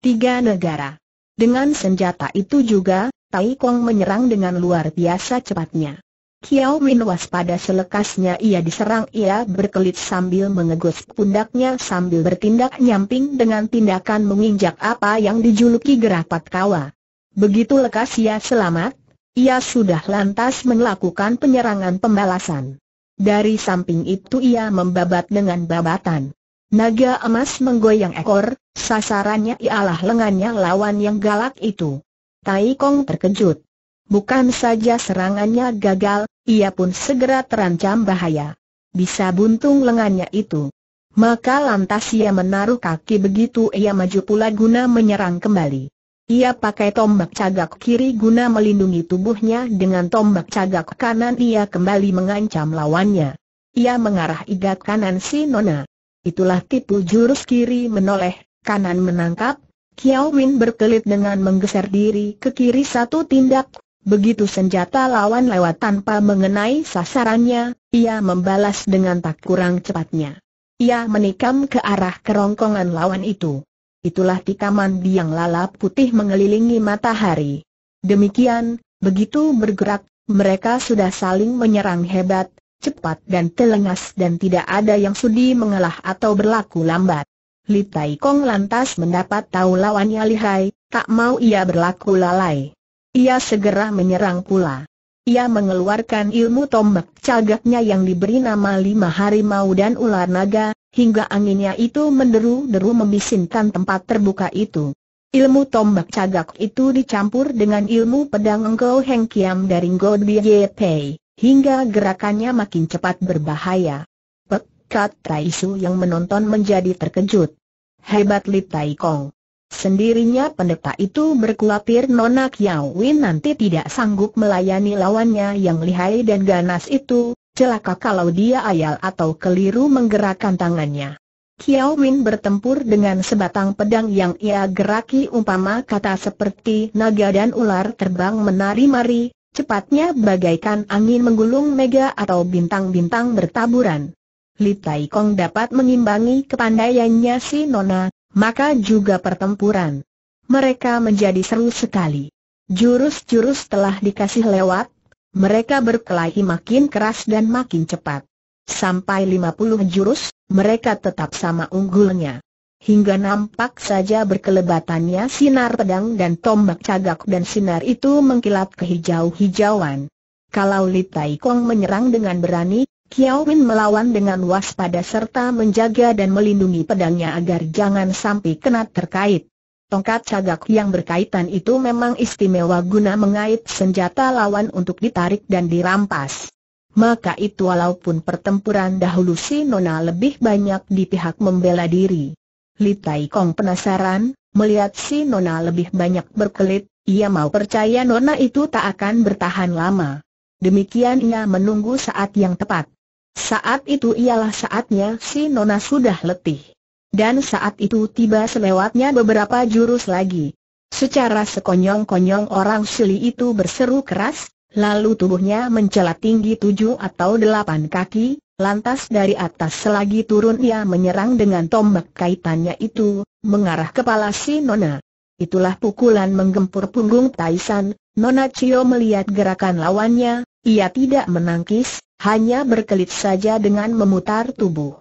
tiga negara. Dengan senjata itu juga, Tai Kong menyerang dengan luar biasa cepatnya. Kiao Min waspada selekasnya ia diserang ia berkelit sambil mengegus pundaknya sambil bertindak nyamping dengan tindakan menginjak apa yang dijuluki gerapat kawa. Begitu lekas ia selamat, ia sudah lantas melakukan penyerangan pembalasan. Dari samping itu ia membabat dengan babatan. Naga emas menggoyang ekor, sasarannya ialah lengannya lawan yang galak itu. Tai Kong terkejut. Bukan saja serangannya gagal, ia pun segera terancam bahaya. Bisa buntung lengannya itu. Maka lantas ia menaruh kaki begitu ia maju pula guna menyerang kembali. Ia pakai tombak cagak kiri guna melindungi tubuhnya dengan tombak cagak kanan ia kembali mengancam lawannya. Ia mengarah igat kanan si Nona. Itulah tipu jurus kiri menoleh, kanan menangkap, Kiao Win berkelit dengan menggeser diri ke kiri satu tindak, Begitu senjata lawan lewat tanpa mengenai sasarannya, ia membalas dengan tak kurang cepatnya. Ia menikam ke arah kerongkongan lawan itu. Itulah tikaman biang lalap putih mengelilingi matahari. Demikian, begitu bergerak, mereka sudah saling menyerang hebat, cepat dan telengas dan tidak ada yang sudi mengalah atau berlaku lambat. Li Tai Kong lantas mendapat tahu lawannya lihai, tak mau ia berlaku lalai. Ia segera menyerang pula. Ia mengeluarkan ilmu tombak cagaknya yang diberi nama lima harimau dan ular naga, hingga anginnya itu menderu-deru membisinkan tempat terbuka itu. Ilmu tombak cagak itu dicampur dengan ilmu pedang Engkau Heng Kiam dari God Ye Pei, hingga gerakannya makin cepat berbahaya. Pekat Su yang menonton menjadi terkejut. Hebat Li Tai Kong. Sendirinya pendeta itu berkulapir Nona Kiawin nanti tidak sanggup melayani lawannya yang lihai dan ganas itu, celaka kalau dia ayal atau keliru menggerakkan tangannya. Kiawin bertempur dengan sebatang pedang yang ia geraki umpama kata seperti naga dan ular terbang menari-mari, cepatnya bagaikan angin menggulung mega atau bintang-bintang bertaburan. Li Tai Kong dapat mengimbangi kepandaiannya si Nona, maka juga pertempuran. Mereka menjadi seru sekali. Jurus-jurus telah dikasih lewat, mereka berkelahi makin keras dan makin cepat. Sampai 50 jurus, mereka tetap sama unggulnya. Hingga nampak saja berkelebatannya sinar pedang dan tombak cagak dan sinar itu mengkilat ke hijau-hijauan. Kalau Li Tai Kong menyerang dengan berani, Kiao Win melawan dengan waspada serta menjaga dan melindungi pedangnya agar jangan sampai kena terkait. Tongkat cagak yang berkaitan itu memang istimewa guna mengait senjata lawan untuk ditarik dan dirampas. Maka itu walaupun pertempuran dahulu si Nona lebih banyak di pihak membela diri. Li Tai Kong penasaran, melihat si Nona lebih banyak berkelit, ia mau percaya Nona itu tak akan bertahan lama. Demikian ia menunggu saat yang tepat. Saat itu ialah saatnya si Nona sudah letih. Dan saat itu tiba selewatnya beberapa jurus lagi. Secara sekonyong-konyong orang Sili itu berseru keras, lalu tubuhnya mencela tinggi tujuh atau delapan kaki, lantas dari atas selagi turun ia menyerang dengan tombak kaitannya itu, mengarah kepala si Nona. Itulah pukulan menggempur punggung Taisan, Nona Cio melihat gerakan lawannya, ia tidak menangkis, hanya berkelit saja dengan memutar tubuh.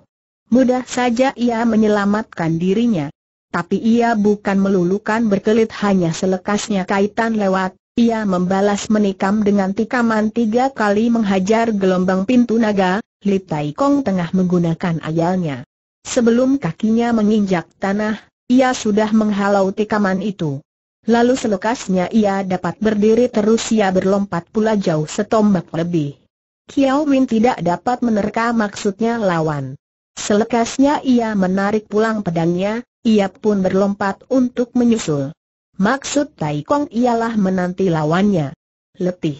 Mudah saja ia menyelamatkan dirinya. Tapi ia bukan melulukan berkelit hanya selekasnya kaitan lewat, ia membalas menikam dengan tikaman tiga kali menghajar gelombang pintu naga, Li Tai Kong tengah menggunakan ayalnya. Sebelum kakinya menginjak tanah, ia sudah menghalau tikaman itu. Lalu selekasnya ia dapat berdiri terus ia berlompat pula jauh setombak lebih. Kiao Win tidak dapat menerka maksudnya lawan. Selekasnya ia menarik pulang pedangnya, ia pun berlompat untuk menyusul. Maksud Tai Kong ialah menanti lawannya. Letih.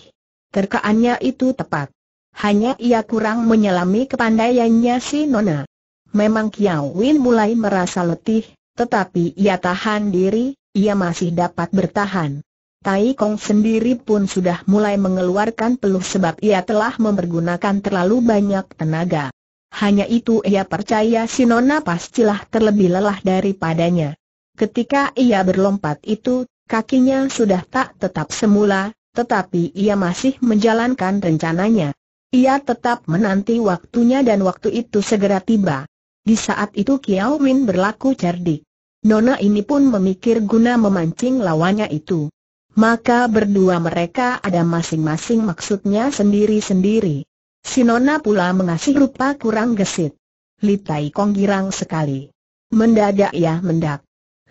Terkaannya itu tepat. Hanya ia kurang menyelami kepandaiannya si Nona. Memang Kiao Win mulai merasa letih, tetapi ia tahan diri, ia masih dapat bertahan. Tai Kong sendiri pun sudah mulai mengeluarkan peluh sebab ia telah mempergunakan terlalu banyak tenaga. Hanya itu ia percaya si Nona pastilah terlebih lelah daripadanya. Ketika ia berlompat itu, kakinya sudah tak tetap semula, tetapi ia masih menjalankan rencananya. Ia tetap menanti waktunya dan waktu itu segera tiba. Di saat itu Kiao Win berlaku cerdik. Nona ini pun memikir guna memancing lawannya itu. Maka berdua mereka ada masing-masing maksudnya sendiri-sendiri. Si Nona pula mengasih rupa kurang gesit. Litai Kong girang sekali. Mendadak ya mendak.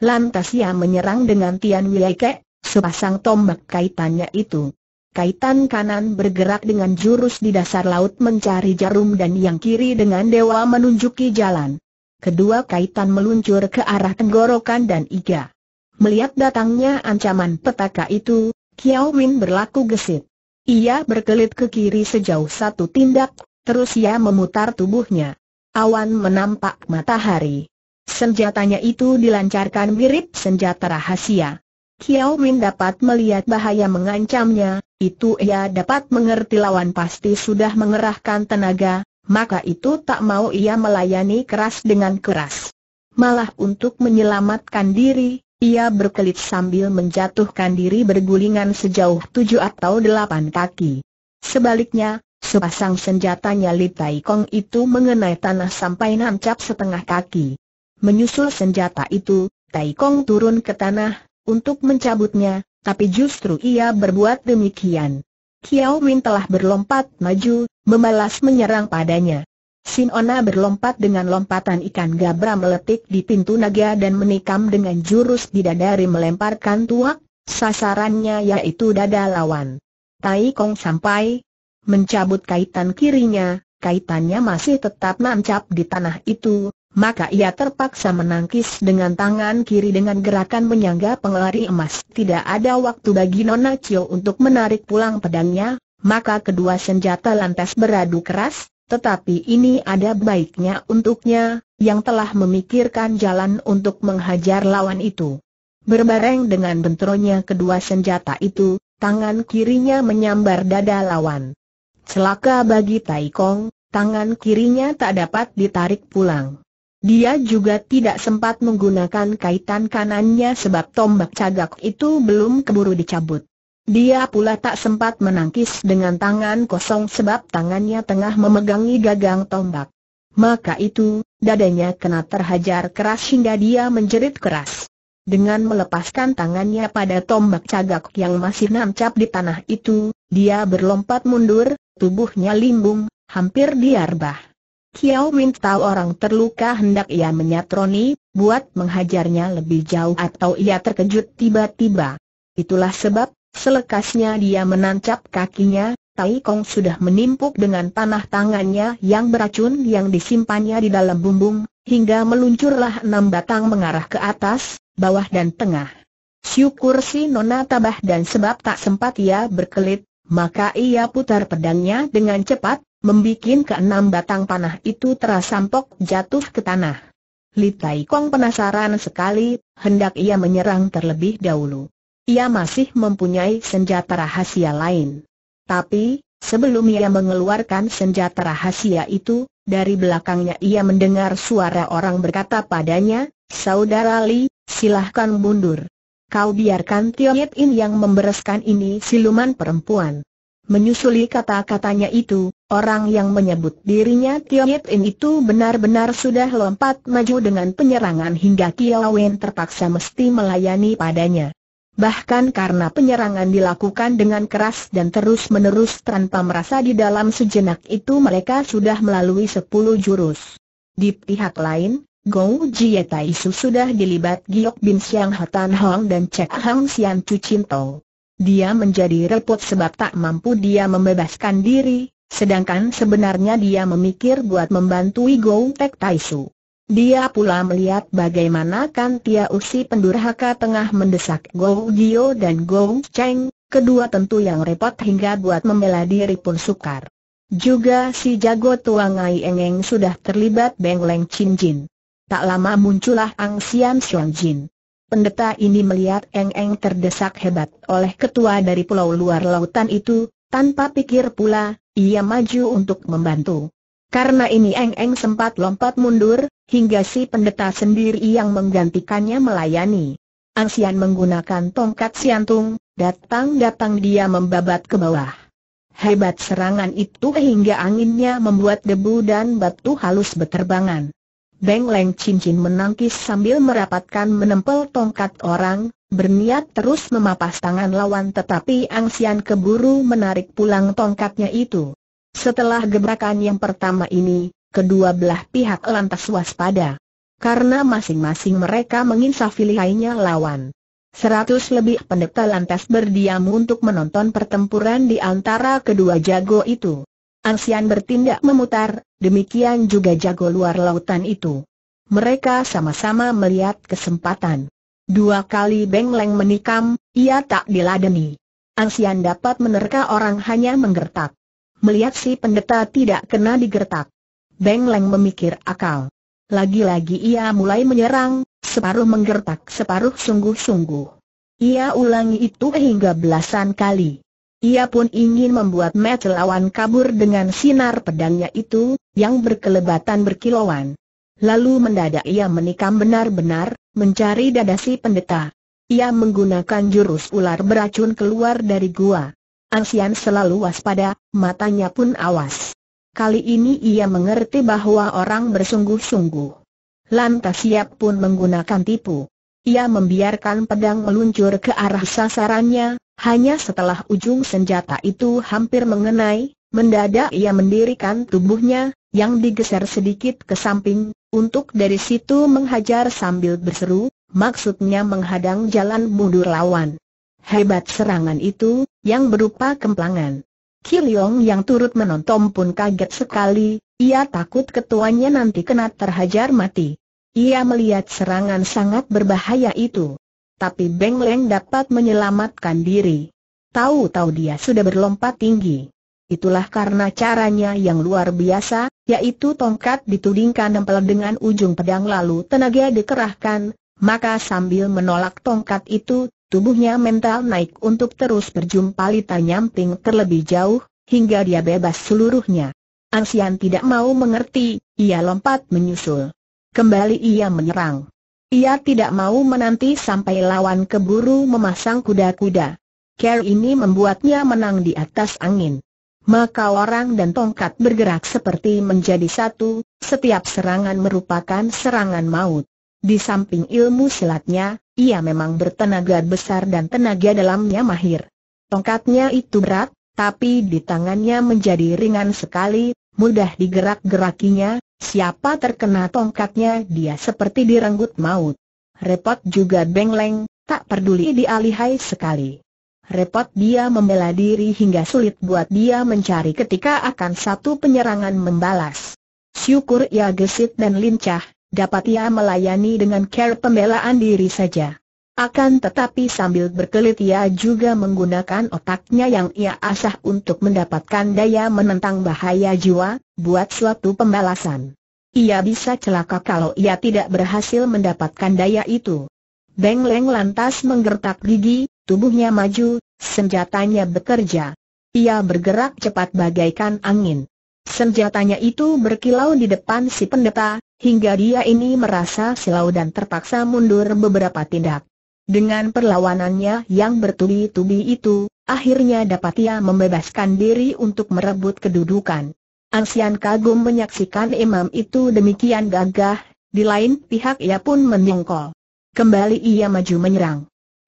Lantas ia menyerang dengan Tian Wieke, sepasang tombak kaitannya itu. Kaitan kanan bergerak dengan jurus di dasar laut mencari jarum dan yang kiri dengan dewa menunjuki jalan kedua kaitan meluncur ke arah tenggorokan dan iga. Melihat datangnya ancaman petaka itu, Kiao Win berlaku gesit. Ia berkelit ke kiri sejauh satu tindak, terus ia memutar tubuhnya. Awan menampak matahari. Senjatanya itu dilancarkan mirip senjata rahasia. Kiao Win dapat melihat bahaya mengancamnya, itu ia dapat mengerti lawan pasti sudah mengerahkan tenaga, maka itu tak mau ia melayani keras dengan keras. Malah untuk menyelamatkan diri, ia berkelit sambil menjatuhkan diri bergulingan sejauh tujuh atau delapan kaki. Sebaliknya, sepasang senjatanya Li Tai Kong itu mengenai tanah sampai nancap setengah kaki. Menyusul senjata itu, Tai Kong turun ke tanah, untuk mencabutnya, tapi justru ia berbuat demikian. Kiao Win telah berlompat maju, membalas menyerang padanya. Sinona berlompat dengan lompatan ikan gabra meletik di pintu naga dan menikam dengan jurus di bidadari melemparkan tuak, sasarannya yaitu dada lawan. Tai Kong sampai mencabut kaitan kirinya, kaitannya masih tetap nancap di tanah itu, maka ia terpaksa menangkis dengan tangan kiri dengan gerakan menyangga pengelari emas. Tidak ada waktu bagi Nona Cio untuk menarik pulang pedangnya, maka kedua senjata lantas beradu keras, tetapi ini ada baiknya untuknya, yang telah memikirkan jalan untuk menghajar lawan itu. Berbareng dengan bentronya kedua senjata itu, tangan kirinya menyambar dada lawan. Celaka bagi Taikong, tangan kirinya tak dapat ditarik pulang. Dia juga tidak sempat menggunakan kaitan kanannya sebab tombak cagak itu belum keburu dicabut. Dia pula tak sempat menangkis dengan tangan kosong sebab tangannya tengah memegangi gagang tombak. Maka itu, dadanya kena terhajar keras hingga dia menjerit keras. Dengan melepaskan tangannya pada tombak cagak yang masih nancap di tanah itu, dia berlompat mundur, tubuhnya limbung, hampir diarbah. Kiao Win tahu orang terluka hendak ia menyatroni, buat menghajarnya lebih jauh atau ia terkejut tiba-tiba. Itulah sebab, selekasnya dia menancap kakinya, Tai Kong sudah menimpuk dengan tanah tangannya yang beracun yang disimpannya di dalam bumbung, hingga meluncurlah enam batang mengarah ke atas, bawah dan tengah. Syukur si Nona tabah dan sebab tak sempat ia berkelit, maka ia putar pedangnya dengan cepat, membikin keenam batang panah itu terasampok jatuh ke tanah. Li Tai Kong penasaran sekali, hendak ia menyerang terlebih dahulu. Ia masih mempunyai senjata rahasia lain. Tapi, sebelum ia mengeluarkan senjata rahasia itu, dari belakangnya ia mendengar suara orang berkata padanya, Saudara Li, silahkan mundur. Kau biarkan Tio Yit In yang membereskan ini siluman perempuan. Menyusuli kata-katanya itu, orang yang menyebut dirinya Tio Yit itu benar-benar sudah lompat maju dengan penyerangan hingga Kiao Wen terpaksa mesti melayani padanya. Bahkan karena penyerangan dilakukan dengan keras dan terus-menerus tanpa merasa di dalam sejenak itu mereka sudah melalui sepuluh jurus. Di pihak lain, Gou Jie Su sudah dilibat Giok Bin Siang Hatan Hong dan Cek Hang Sian Chu dia menjadi repot sebab tak mampu dia membebaskan diri, sedangkan sebenarnya dia memikir buat membantu Go Tek Taisu. Dia pula melihat bagaimana kan Tia Usi pendurhaka tengah mendesak Go Gio dan Go Cheng, kedua tentu yang repot hingga buat membela diri pun sukar. Juga si jago tuangai engeng sudah terlibat Beng Leng Chin Jin. Tak lama muncullah Ang Sian Xiong Jin. Pendeta ini melihat Eng-Eng terdesak hebat oleh ketua dari pulau luar lautan itu, tanpa pikir pula, ia maju untuk membantu. Karena ini Eng-Eng sempat lompat mundur, hingga si pendeta sendiri yang menggantikannya melayani. Angsian menggunakan tongkat siantung, datang-datang dia membabat ke bawah. Hebat serangan itu hingga anginnya membuat debu dan batu halus berterbangan. Beng Leng Cincin menangkis sambil merapatkan menempel tongkat orang, berniat terus memapas tangan lawan tetapi Angsian keburu menarik pulang tongkatnya itu. Setelah gebrakan yang pertama ini, kedua belah pihak lantas waspada. Karena masing-masing mereka menginsafi lihainya lawan. Seratus lebih pendeta lantas berdiam untuk menonton pertempuran di antara kedua jago itu. Ansian bertindak memutar, demikian juga jago luar lautan itu. Mereka sama-sama melihat kesempatan. Dua kali Beng Leng menikam, ia tak diladeni. Ansian dapat menerka orang hanya menggertak. Melihat si pendeta tidak kena digertak. Beng Leng memikir akal. Lagi-lagi ia mulai menyerang, separuh menggertak separuh sungguh-sungguh. Ia ulangi itu hingga belasan kali. Ia pun ingin membuat match lawan kabur dengan sinar pedangnya itu, yang berkelebatan berkilauan. Lalu mendadak ia menikam benar-benar, mencari dada si pendeta. Ia menggunakan jurus ular beracun keluar dari gua. Ansian selalu waspada, matanya pun awas. Kali ini ia mengerti bahwa orang bersungguh-sungguh. Lantas siap pun menggunakan tipu. Ia membiarkan pedang meluncur ke arah sasarannya, hanya setelah ujung senjata itu hampir mengenai, mendadak ia mendirikan tubuhnya, yang digeser sedikit ke samping, untuk dari situ menghajar sambil berseru, maksudnya menghadang jalan mundur lawan. Hebat serangan itu, yang berupa kemplangan. Kiliong yang turut menonton pun kaget sekali, ia takut ketuanya nanti kena terhajar mati. Ia melihat serangan sangat berbahaya itu. Tapi Beng Leng dapat menyelamatkan diri. Tahu-tahu dia sudah berlompat tinggi. Itulah karena caranya yang luar biasa, yaitu tongkat ditudingkan nempel dengan ujung pedang lalu tenaga dikerahkan, maka sambil menolak tongkat itu, tubuhnya mental naik untuk terus berjumpa Lita Nyamping terlebih jauh, hingga dia bebas seluruhnya. Ansian tidak mau mengerti, ia lompat menyusul. Kembali ia menyerang. Ia tidak mau menanti sampai lawan keburu memasang kuda-kuda. Care ini membuatnya menang di atas angin. Maka orang dan tongkat bergerak seperti menjadi satu, setiap serangan merupakan serangan maut. Di samping ilmu silatnya, ia memang bertenaga besar dan tenaga dalamnya mahir. Tongkatnya itu berat, tapi di tangannya menjadi ringan sekali, mudah digerak-gerakinya, Siapa terkena tongkatnya dia seperti direnggut maut. Repot juga Beng tak peduli dialihai sekali. Repot dia membela diri hingga sulit buat dia mencari ketika akan satu penyerangan membalas. Syukur ia gesit dan lincah, dapat ia melayani dengan care pembelaan diri saja. Akan tetapi sambil berkelit ia juga menggunakan otaknya yang ia asah untuk mendapatkan daya menentang bahaya jiwa, buat suatu pembalasan. Ia bisa celaka kalau ia tidak berhasil mendapatkan daya itu. Beng Leng lantas menggertak gigi, tubuhnya maju, senjatanya bekerja. Ia bergerak cepat bagaikan angin. Senjatanya itu berkilau di depan si pendeta, hingga dia ini merasa silau dan terpaksa mundur beberapa tindak. Dengan perlawanannya yang bertubi-tubi itu, akhirnya dapat ia membebaskan diri untuk merebut kedudukan. Ansian kagum menyaksikan imam itu demikian gagah, di lain pihak ia pun menyongkol. Kembali ia maju menyerang.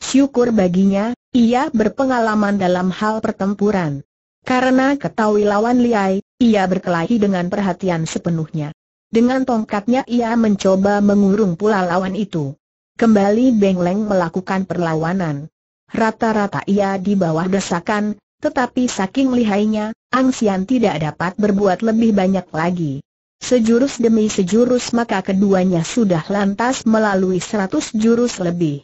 Syukur baginya, ia berpengalaman dalam hal pertempuran. Karena ketahui lawan liai, ia berkelahi dengan perhatian sepenuhnya. Dengan tongkatnya ia mencoba mengurung pula lawan itu. Kembali Beng Leng melakukan perlawanan. Rata-rata ia di bawah desakan, tetapi saking lihainya, Ang Sian tidak dapat berbuat lebih banyak lagi. Sejurus demi sejurus maka keduanya sudah lantas melalui seratus jurus lebih.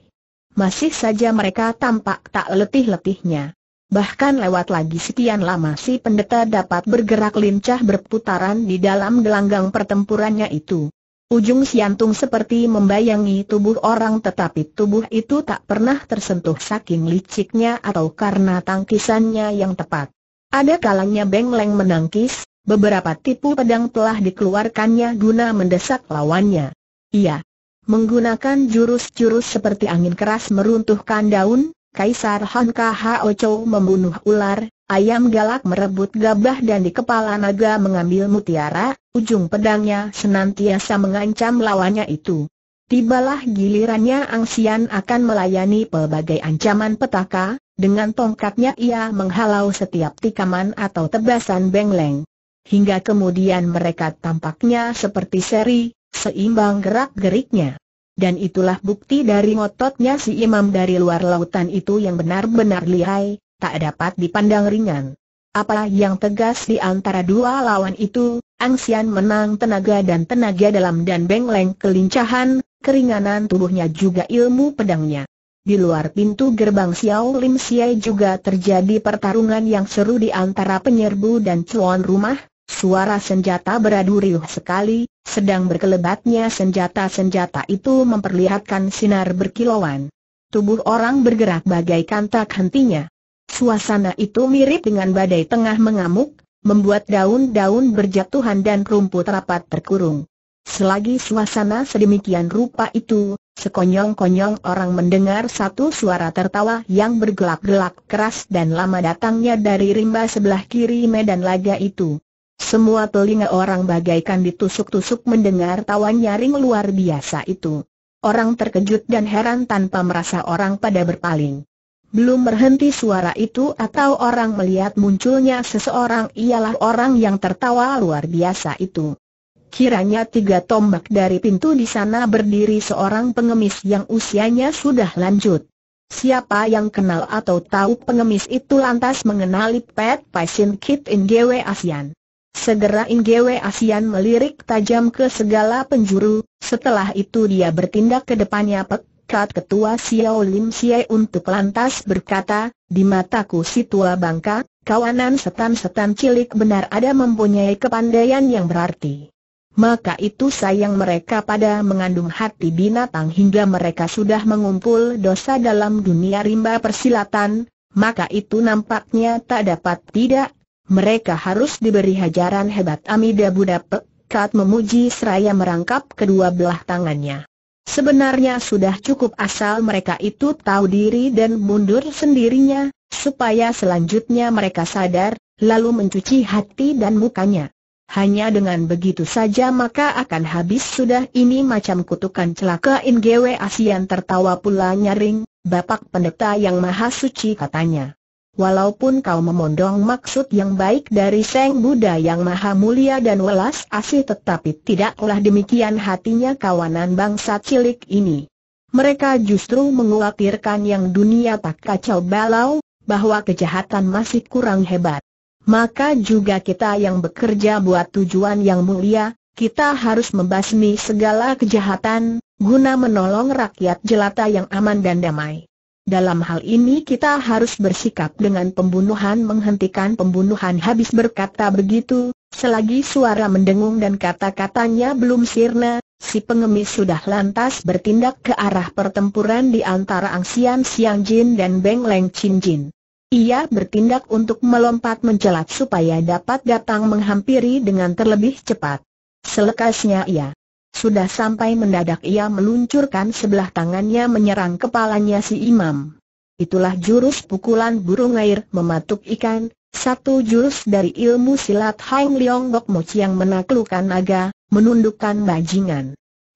Masih saja mereka tampak tak letih-letihnya. Bahkan lewat lagi sekian lama si pendeta dapat bergerak lincah berputaran di dalam gelanggang pertempurannya itu. Ujung siantung seperti membayangi tubuh orang tetapi tubuh itu tak pernah tersentuh saking liciknya atau karena tangkisannya yang tepat. Ada kalanya Bengleng menangkis, beberapa tipu pedang telah dikeluarkannya guna mendesak lawannya. Ia menggunakan jurus-jurus seperti angin keras meruntuhkan daun, Kaisar Han Kho Chou membunuh ular, ayam galak merebut gabah dan di kepala naga mengambil mutiara, ujung pedangnya senantiasa mengancam lawannya itu. Tibalah gilirannya Angsian akan melayani pelbagai ancaman petaka, dengan tongkatnya ia menghalau setiap tikaman atau tebasan bengleng. Hingga kemudian mereka tampaknya seperti seri, seimbang gerak-geriknya dan itulah bukti dari ngototnya si imam dari luar lautan itu yang benar-benar lihai, tak dapat dipandang ringan. Apa yang tegas di antara dua lawan itu, Angsian menang tenaga dan tenaga dalam dan bengleng kelincahan, keringanan tubuhnya juga ilmu pedangnya. Di luar pintu gerbang Xiao Lim Xie juga terjadi pertarungan yang seru di antara penyerbu dan cuan rumah, Suara senjata beradu riuh sekali, sedang berkelebatnya senjata-senjata itu memperlihatkan sinar berkilauan. Tubuh orang bergerak bagaikan tak hentinya. Suasana itu mirip dengan badai tengah mengamuk, membuat daun-daun berjatuhan dan rumput rapat terkurung. Selagi suasana sedemikian rupa itu, sekonyong-konyong orang mendengar satu suara tertawa yang bergelak-gelak keras dan lama datangnya dari rimba sebelah kiri medan laga itu. Semua telinga orang bagaikan ditusuk-tusuk mendengar tawa nyaring luar biasa itu. Orang terkejut dan heran tanpa merasa orang pada berpaling. Belum berhenti suara itu atau orang melihat munculnya seseorang ialah orang yang tertawa luar biasa itu. Kiranya tiga tombak dari pintu di sana berdiri seorang pengemis yang usianya sudah lanjut. Siapa yang kenal atau tahu pengemis itu lantas mengenali Pet Paisin Kit In Gwe Asian. Segera ingewe Asian melirik tajam ke segala penjuru, setelah itu dia bertindak ke depannya pekat Ketua Xiao Lim Xie untuk lantas berkata, di mataku si tua bangka, kawanan setan-setan cilik benar ada mempunyai kepandaian yang berarti. Maka itu sayang mereka pada mengandung hati binatang hingga mereka sudah mengumpul dosa dalam dunia rimba persilatan, maka itu nampaknya tak dapat tidak mereka harus diberi hajaran hebat Amida Buddha Pekat memuji seraya merangkap kedua belah tangannya. Sebenarnya sudah cukup asal mereka itu tahu diri dan mundur sendirinya, supaya selanjutnya mereka sadar, lalu mencuci hati dan mukanya. Hanya dengan begitu saja maka akan habis sudah ini macam kutukan celaka ingewe Asian tertawa pula nyaring, Bapak Pendeta yang Maha Suci katanya. Walaupun kau memondong maksud yang baik dari Seng Buddha yang maha mulia dan welas asih tetapi tidaklah demikian hatinya kawanan bangsa cilik ini. Mereka justru mengkhawatirkan yang dunia tak kacau balau, bahwa kejahatan masih kurang hebat. Maka juga kita yang bekerja buat tujuan yang mulia, kita harus membasmi segala kejahatan, guna menolong rakyat jelata yang aman dan damai. Dalam hal ini kita harus bersikap dengan pembunuhan menghentikan pembunuhan habis berkata begitu, selagi suara mendengung dan kata-katanya belum sirna, si pengemis sudah lantas bertindak ke arah pertempuran di antara Angsian Siang Jin dan Beng Leng Chin Jin. Ia bertindak untuk melompat menjelat supaya dapat datang menghampiri dengan terlebih cepat. Selekasnya ia sudah sampai mendadak ia meluncurkan sebelah tangannya menyerang kepalanya si imam. Itulah jurus pukulan burung air mematuk ikan, satu jurus dari ilmu silat Hang Leong Bok Mochi yang menaklukkan naga, menundukkan bajingan.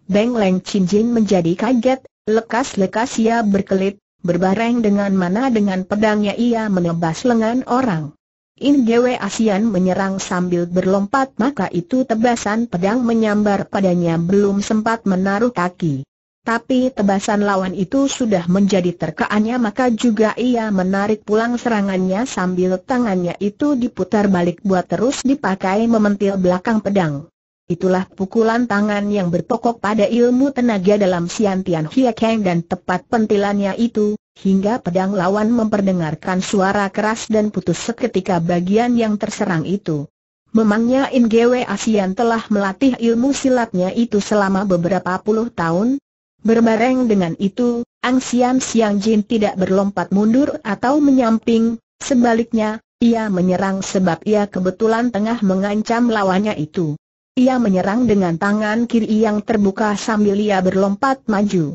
Beng Leng Chin Jin menjadi kaget, lekas-lekas ia berkelit, berbareng dengan mana dengan pedangnya ia menebas lengan orang. In Gwe Asian menyerang sambil berlompat maka itu tebasan pedang menyambar padanya belum sempat menaruh kaki. Tapi tebasan lawan itu sudah menjadi terkaannya maka juga ia menarik pulang serangannya sambil tangannya itu diputar balik buat terus dipakai mementil belakang pedang. Itulah pukulan tangan yang berpokok pada ilmu tenaga dalam Siantian Hiekeng dan tepat pentilannya itu, hingga pedang lawan memperdengarkan suara keras dan putus seketika bagian yang terserang itu. Memangnya Ingwe Asian telah melatih ilmu silatnya itu selama beberapa puluh tahun? Berbareng dengan itu, Ang Sian Siang Jin tidak berlompat mundur atau menyamping, sebaliknya, ia menyerang sebab ia kebetulan tengah mengancam lawannya itu. Ia menyerang dengan tangan kiri yang terbuka sambil ia berlompat maju.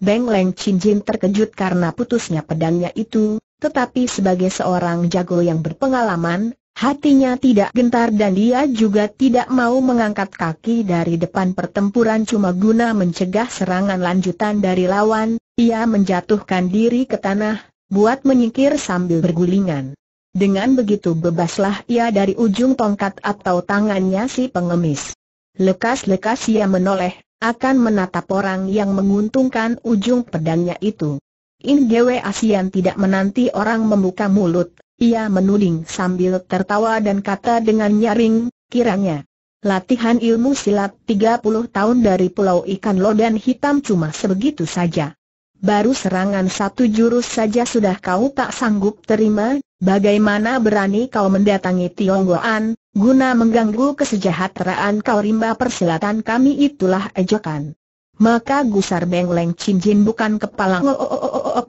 Beng Leng Chin Jin terkejut karena putusnya pedangnya itu, tetapi sebagai seorang jago yang berpengalaman, hatinya tidak gentar dan dia juga tidak mau mengangkat kaki dari depan pertempuran cuma guna mencegah serangan lanjutan dari lawan, ia menjatuhkan diri ke tanah, buat menyingkir sambil bergulingan. Dengan begitu bebaslah ia dari ujung tongkat atau tangannya si pengemis. Lekas-lekas ia menoleh, akan menatap orang yang menguntungkan ujung pedangnya itu. In Asian tidak menanti orang membuka mulut, ia menuding sambil tertawa dan kata dengan nyaring, kiranya. Latihan ilmu silat 30 tahun dari Pulau Ikan Lodan Hitam cuma sebegitu saja baru serangan satu jurus saja sudah kau tak sanggup terima, bagaimana berani kau mendatangi Tionggoan, guna mengganggu kesejahteraan kau rimba persilatan kami itulah ejekan. Maka gusar Bengleng cincin bukan kepala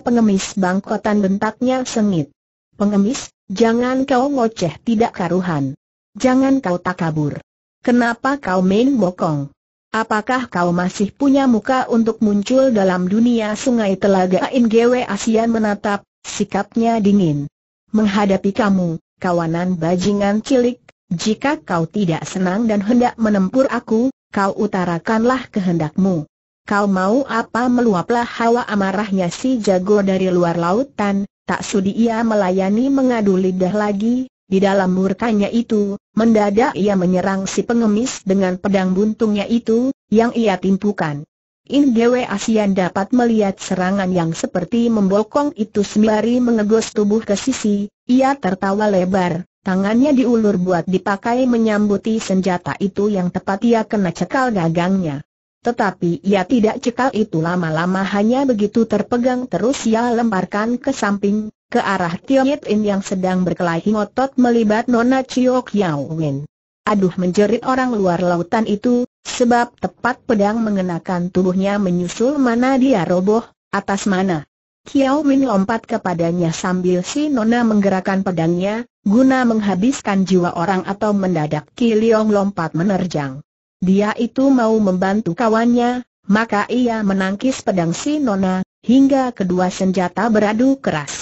pengemis bangkotan bentaknya sengit. Pengemis, jangan kau ngoceh tidak karuhan. Jangan kau tak kabur. Kenapa kau main bokong? Apakah kau masih punya muka untuk muncul dalam dunia sungai telaga Ingwe Asian menatap, sikapnya dingin. Menghadapi kamu, kawanan bajingan cilik, jika kau tidak senang dan hendak menempur aku, kau utarakanlah kehendakmu. Kau mau apa meluaplah hawa amarahnya si jago dari luar lautan, tak sudi ia melayani mengadu lidah lagi, di dalam murkanya itu, mendadak ia menyerang si pengemis dengan pedang buntungnya itu, yang ia timpukan. In Gwe Asian dapat melihat serangan yang seperti membokong itu sembari mengegos tubuh ke sisi, ia tertawa lebar, tangannya diulur buat dipakai menyambuti senjata itu yang tepat ia kena cekal gagangnya. Tetapi ia tidak cekal itu lama-lama hanya begitu terpegang terus ia lemparkan ke samping, ke arah Tio Yip In yang sedang berkelahi ngotot melibat Nona Chiok Yao Win. Aduh menjerit orang luar lautan itu, sebab tepat pedang mengenakan tubuhnya menyusul mana dia roboh, atas mana. Kiao Win lompat kepadanya sambil si Nona menggerakkan pedangnya, guna menghabiskan jiwa orang atau mendadak Ki Leong lompat menerjang. Dia itu mau membantu kawannya, maka ia menangkis pedang si Nona, hingga kedua senjata beradu keras.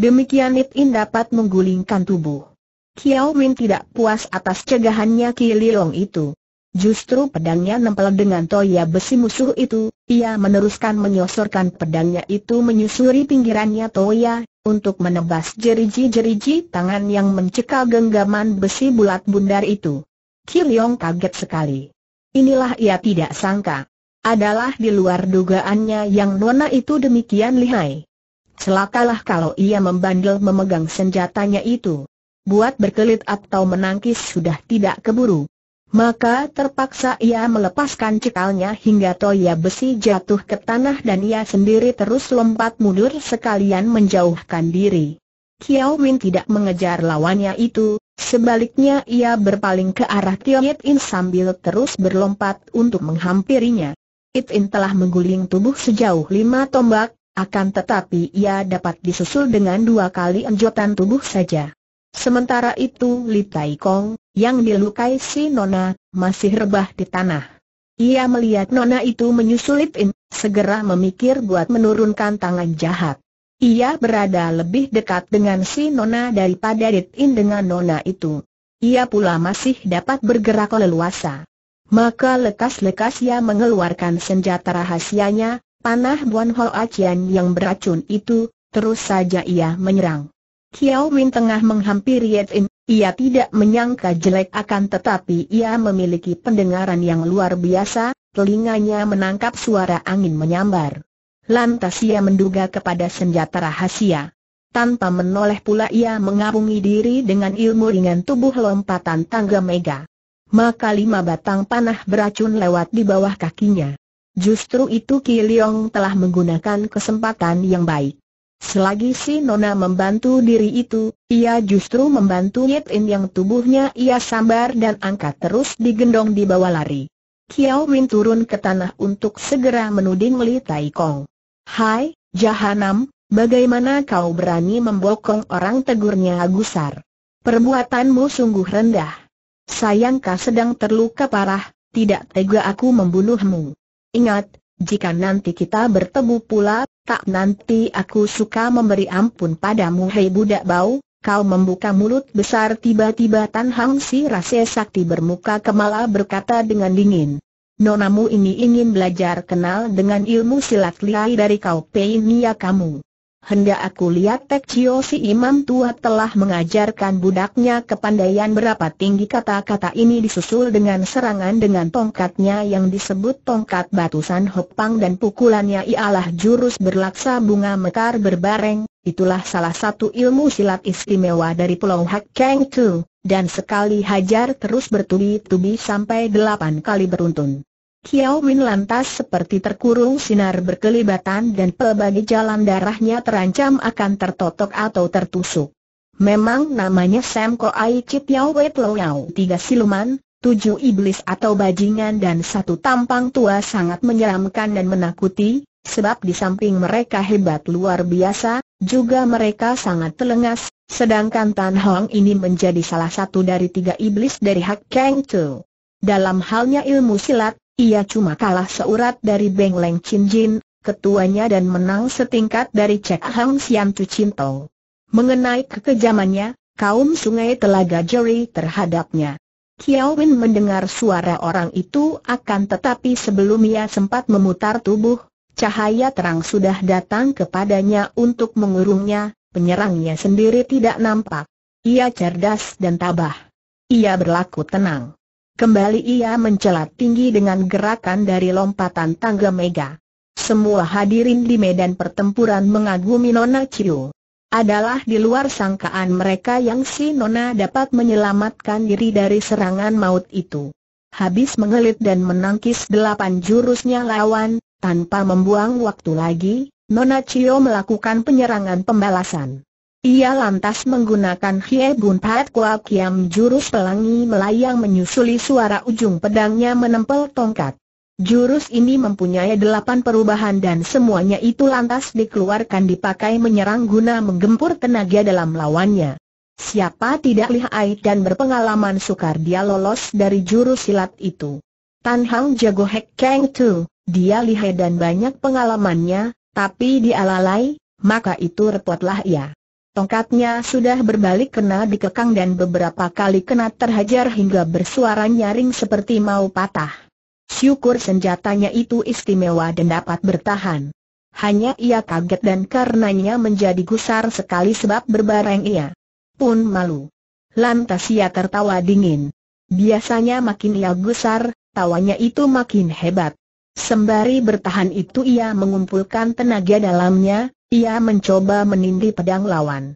Demikian It In dapat menggulingkan tubuh. Kiao Win tidak puas atas cegahannya Ki Liong itu. Justru pedangnya nempel dengan toya besi musuh itu, ia meneruskan menyosorkan pedangnya itu menyusuri pinggirannya toya, untuk menebas jeriji-jeriji tangan yang mencekal genggaman besi bulat bundar itu. Kiliong kaget sekali. Inilah ia tidak sangka. Adalah di luar dugaannya yang nona itu demikian lihai celakalah kalau ia membandel memegang senjatanya itu. Buat berkelit atau menangkis sudah tidak keburu. Maka terpaksa ia melepaskan cekalnya hingga toya besi jatuh ke tanah dan ia sendiri terus lompat mundur sekalian menjauhkan diri. Kiao Min tidak mengejar lawannya itu, sebaliknya ia berpaling ke arah Tio Yit In sambil terus berlompat untuk menghampirinya. It In telah mengguling tubuh sejauh lima tombak, akan tetapi ia dapat disusul dengan dua kali enjotan tubuh saja. Sementara itu Li Tai Kong, yang dilukai si Nona, masih rebah di tanah. Ia melihat Nona itu Li In, segera memikir buat menurunkan tangan jahat. Ia berada lebih dekat dengan si Nona daripada Dit In dengan Nona itu. Ia pula masih dapat bergerak leluasa. Maka lekas-lekas ia mengeluarkan senjata rahasianya, Panah Buan Ho Acian yang beracun itu, terus saja ia menyerang. Kiao Win tengah menghampiri Yet In, ia tidak menyangka jelek akan tetapi ia memiliki pendengaran yang luar biasa, telinganya menangkap suara angin menyambar. Lantas ia menduga kepada senjata rahasia. Tanpa menoleh pula ia mengabungi diri dengan ilmu ringan tubuh lompatan tangga mega. Maka lima batang panah beracun lewat di bawah kakinya. Justru itu Ki Leong telah menggunakan kesempatan yang baik. Selagi si Nona membantu diri itu, ia justru membantu Yit In yang tubuhnya ia sambar dan angkat terus digendong di bawah lari. Kiao Win turun ke tanah untuk segera menuding Li Tai Kong. Hai, Jahanam, bagaimana kau berani membokong orang tegurnya Agusar? Perbuatanmu sungguh rendah. Sayangkah sedang terluka parah, tidak tega aku membunuhmu. Ingat, jika nanti kita bertemu pula, tak nanti aku suka memberi ampun padamu hei budak bau, kau membuka mulut besar tiba-tiba Tan Hang Si Rase Sakti bermuka kemala berkata dengan dingin. Nonamu ini ingin belajar kenal dengan ilmu silat liai dari kau Pei Nia kamu hendak aku lihat Tek Cio si imam tua telah mengajarkan budaknya kepandaian berapa tinggi kata-kata ini disusul dengan serangan dengan tongkatnya yang disebut tongkat batusan hopang dan pukulannya ialah jurus berlaksa bunga mekar berbareng, itulah salah satu ilmu silat istimewa dari Pulau Hak Keng Tu, dan sekali hajar terus bertubi-tubi sampai delapan kali beruntun. Kiao Win lantas seperti terkurung sinar berkelibatan dan pelbagai jalan darahnya terancam akan tertotok atau tertusuk. Memang namanya Sam Ai Chit Yau Wei Yao tiga siluman, tujuh iblis atau bajingan dan satu tampang tua sangat menyeramkan dan menakuti, sebab di samping mereka hebat luar biasa, juga mereka sangat telengas, sedangkan Tan Hong ini menjadi salah satu dari tiga iblis dari Hak Kang tu. Dalam halnya ilmu silat, ia cuma kalah seurat dari Beng Leng Chin Jin, ketuanya dan menang setingkat dari Cek Hang Sian Tu Chin Tong. Mengenai kekejamannya, kaum sungai Telaga Jeri terhadapnya. Kiao Win mendengar suara orang itu akan tetapi sebelum ia sempat memutar tubuh, cahaya terang sudah datang kepadanya untuk mengurungnya, penyerangnya sendiri tidak nampak. Ia cerdas dan tabah. Ia berlaku tenang. Kembali ia mencelat tinggi dengan gerakan dari lompatan tangga mega. Semua hadirin di medan pertempuran mengagumi Nona Chiu. Adalah di luar sangkaan mereka yang si Nona dapat menyelamatkan diri dari serangan maut itu. Habis mengelit dan menangkis delapan jurusnya lawan, tanpa membuang waktu lagi, Nona Chiu melakukan penyerangan pembalasan. Ia lantas menggunakan Hie Bun Pat Kua Kiam jurus pelangi melayang menyusuli suara ujung pedangnya menempel tongkat. Jurus ini mempunyai delapan perubahan dan semuanya itu lantas dikeluarkan dipakai menyerang guna menggempur tenaga dalam lawannya. Siapa tidak lihai dan berpengalaman sukar dia lolos dari jurus silat itu. Tan Hang jago Hek Kang Tu, dia lihai dan banyak pengalamannya, tapi dia lalai, maka itu repotlah ia. Tongkatnya sudah berbalik kena dikekang dan beberapa kali kena terhajar hingga bersuara nyaring seperti mau patah. Syukur senjatanya itu istimewa dan dapat bertahan. Hanya ia kaget dan karenanya menjadi gusar sekali sebab berbareng ia pun malu. Lantas ia tertawa dingin. Biasanya makin ia gusar, tawanya itu makin hebat. Sembari bertahan itu ia mengumpulkan tenaga dalamnya, ia mencoba menindih pedang lawan.